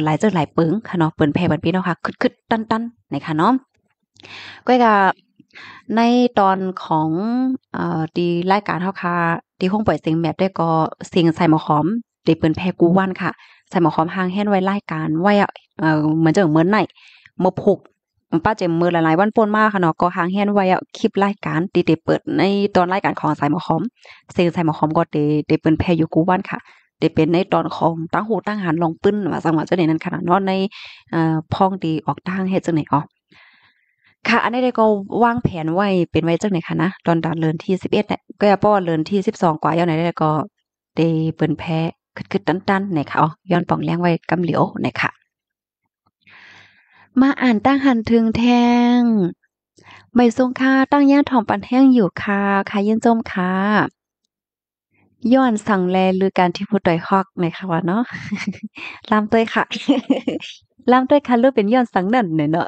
A: หลายเจอหลายปึงค่ะเนาะเปิ้นแพ่บันพี่เนาะค่ะคึดคึดตันตันนะคะเนาะก้อยกาในตอนของอดีรายการเฮาค่ะที่ห้องปล่อยเสียงแมปได้ก็เสียงใส่หมอหอมเิว得本拍古万卡，在么好行很为来干，为啊呃，เหมือนจะเหมือนไหนมื่าผูกป้าเจมมือหลายๆวันป่นมากค่ะเนาะก็หางแห้นไว้อะคลิปไล่การตีเตเปิดในตอนไล่การของใส่หมอคอมเซลส่หมอคอมก็เตเตเปิดแพรอยู่กูวันค่ะ เดเป็นในตอนของตั้งหูตั้งหันลองปึ้นมาสังหวะเจ้าไหนนั้นั่ะเนาะในเอ่อพองดีออกตั้งเฮ็ดจังไหนออกค่ะ อันนี้เด็ก็วางแผนไว้เป็นไว้จังไหนค่ะนะตอนดอนเลินที่สิบเอ็ดเนี่ยก็อย่าป้อนเลินที่สิบสองกว่าอย่างไหนเด็กก็เตเปิดแพคึดๆตันๆนะคะอ๋อย้อนป่องแรงไว้กาเหลียวนะคะมาอ่านตั้งหันถึงแทงไม่ทรงค่าตั้งย่าถ่อมปันแห้งอยู่ค่ะค่ะยินจมค่ะย้อนสั่งแลลือการที่ผู้ต่อยฮอกในคคะวะเนาะลามเตยค่ะลามเตยค่ะรู้เป็นย้อนสั่งนั่นเนี่ยเนาะ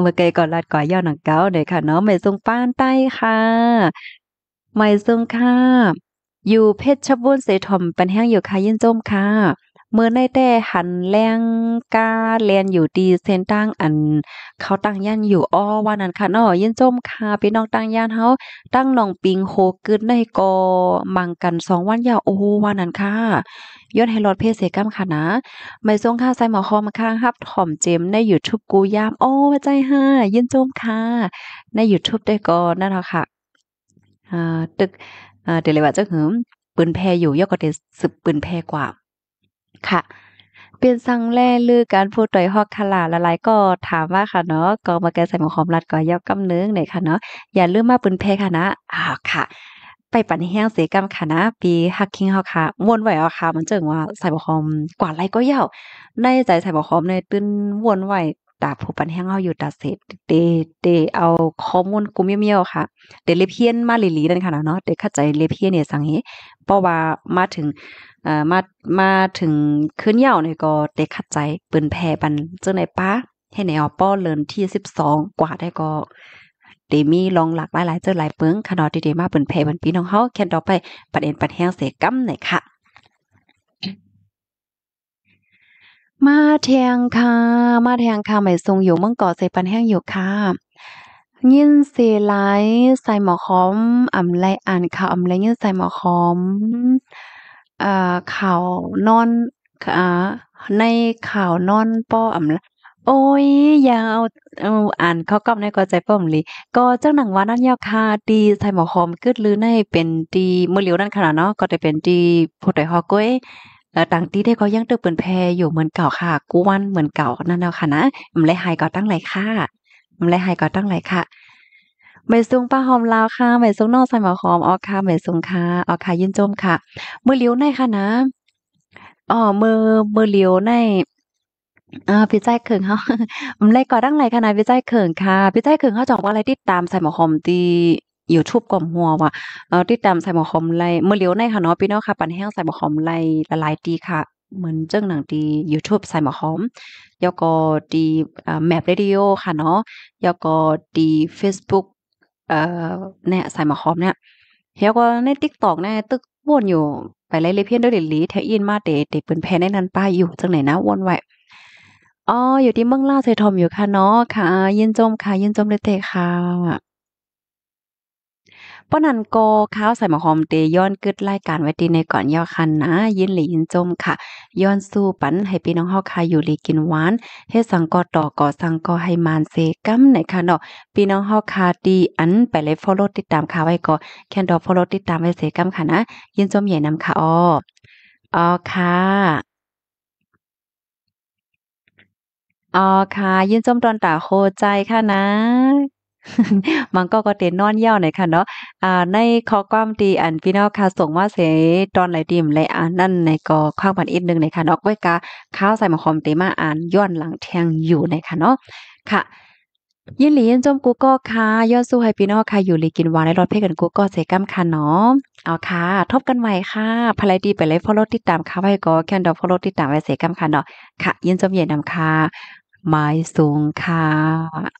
A: เมื่อไกก่อนลาดก่อนย้อนหนังเก้าเลยค่ะ เนาะไม่ทรงป้านใต้ค่ะ ไม่ทรงค่ะอยู่เพชรบุญเสถมปันแห้งอยู่ค่ะยินจมค่ะ เมื่อในแต่หันแรงกาเรียนอยู่ดีเซนตั้งอัน เขาตั้งย่านอยู่อ้อวันนั้นค่ะนอะยินจมค่ะพี่น้องตั้งย่านเขาตั้งหนองปิงโฮกึดในกอมังกันสองวันยาวโอ้วันนั้นค่ะย้อนให้รอดเพศเสกัมค่ะนะ ไม่ทรงค่าใส่หมอคอมาข้างครับถ่อมเจมในยูทูบกูยามโอ้ใจห้ายินจมค่ะ ในยูทูบได้ก่อนนั่นแหละค่ะอ่าตึกเดลิว่าจะหืมปืนแพอยู่ยกก็เดสืบปืนแพกว่า ค่ะ เป็นสั่งแร่ลือการพูดต่อยฮอกคลาละลายก็ถามว่าค่ะเนาะกองมาแกใส่หมอหอมรัดก่อย่อกกํเนื้อหน่อยค่ะเนาะอย่าลืมมาปืนแพค่ะนะอ่าค่ะ ไปปั่นแห้งเสกัมค่ะนะปีฮักคิงเฮาค่ะวนไหวเอาค่ะ มันเจิงว่าใส่หมอหอมกว่าไรก็เย่าในใจใส่หมอหอมในตื้นวนไหวตาผู้ปันแห้งเอาอยู่ตาเสร็จเตเตเอาข้อมูลกูเมียวๆค่ะเตเลเพียนมาหลีๆนั่นค่ะเนาะเตเข้าใจเลเพียนเนี่ยสังเฮเพราะว่ามาถึงเอ่อมา มาถึงขึ้นเหย่าเนี่ยก็เตเข้าใจปืนแพ่ปันเจ้าไนป้าให้ไหนอป้อเลินที่สิบสองกว่าได้ก็เดมีลองหลักหลายๆเจอหลายเปิงขนาดีดมาเปินแพ่บันปีน้องเฮาแค่ดอกไปปัดเอ็นปัดแห้งเสกำไหนค่ะมาแทงค่ะมาแทงค่ะไม่ทรงอยู่มั่ก่อใส่ปันแห้งอยู่ค่ะยินเสียไลใส่หมอคอมอ่ำไรอ่านข่าวอ่ำไรยินใส่หมอคอมอ่าข่าวนอนอ่าในข่าวนอนป้ออ่ำโอ้ยอย่าเอาเอาอ่านเขากบในกอใจป้อมลีก็เจ้าหนังว่านั่นยาวค่ดีใส่หมอคอมกึดลือในเป็นดีเมื่อเหลียวนั่นขนาดเนาะก็จะเป็นดีผู้ใดฮอก้ยแล้วตังตีได้ก็ยังเติบเป่นแพอยู่เหมือนเก่าค่ะกูวันเหมือนเก่า นั่นเอาค่ะนะมันเลยหายก็ตั้งไรค่ะมันเลยหายก็ตั้งไรค่ะไมซุงป้าหอมลาวค่ะไมซุงนอกใส่หมอหอมออค่ะไมซุงค่ะออค่ะยินจมค่ะมือเลี้ยวในค่ะนะอ๋อมือมือเลี้ยวในอ่าพี่ใจเขิงเขามันเลยก่อตั้งไรค่ะนะพี่ใจเขิงค่ะพี่ใจเขิงเขาจอกว่าอะไรติดตามใส่หมอหอมตียูทูบกลมหัวว่ะเออติดตามใส่หมอคอมไลเมื่อเลี้ยวในค่ะเนาะพี่น้องค่ะ ปันแห้งใส่หมอคอมไลละลายตีค่ะ เหมือนเจ้าหนังดี YouTube ใส่หมอคอมยอก็ดีแมปเรดิโอค่ะเนาะยอก็ดี Facebook เอ่อเนี่ยใส่หมอคอมเนี่ยเฮียก็ใน๊กต็อกเนี่ยตึกวนอยู่ไปไล่เลยเพี้ยนด้วยเดลีแทอินมาเดเดปืนแพ้ในนั้นป้าอยู่จังไหนนะวนไว้อ๋อ อยู่ที่เมืองล่าเซทอมอยู่ค่ะเนาะค่ะยินจมค่ะยินจมเลยเตะค่ะป้อนันโกข้าวใส่หมอหอมเตย้อนกึดรายการไว้ดีในก่อนย่อคันนะยินหลียินจมค่ะย้อนสู้ปัน ให้พี่น้องเฮาคาะอยู่หลีกินหวานเฮ็ดสังกอต่อก่อสังกอให้มานเซกัมไหนค่ะ เนาะพี่น้องเฮาคาดีอันไปเลยฟอลโล่ติดตามค่ะไว้ก่อแคนดอฟอลโล่ติดตามไว้เซกัมค่ะนะ ยินจมใหญ่นำค่ะอ้ออ๋อค่ะอ๋อค่ะ ยินจมตอนตาโคใจค่ะนะมันก็ก็เตนนอนเย่าหน่อยค่ะเนาะ อ่า ในข้อความดีอันพี่น้องค่ะส่งมาเสตอนไหลดิมและอ่านั่นในก็ข้างบันอีกนึงหนค่ะเนาะไว้กะข้าวใส่มาคอมเตมาอ่านย้อนหลังแทงอยู่ในค่ะเนาะ ค่ะ ยินหลียินจมกูก็ค่ะยอนสู้ให้พี่น้องค่ะอยู่ลีกินวานในรถเพ่กันกูก็เสกัมค่ะเนาะ เอาค่ะทบกันใหม่ค่ะพลายดีไปเลยฟอลโล่ติดตามค่ะไว้ก็แคนดอฟอลโล่ติดตามไว้เสกัมค่ะเนาะ ค่ะ ยินจมเย็นนำค่ะไม้สูงค่ะ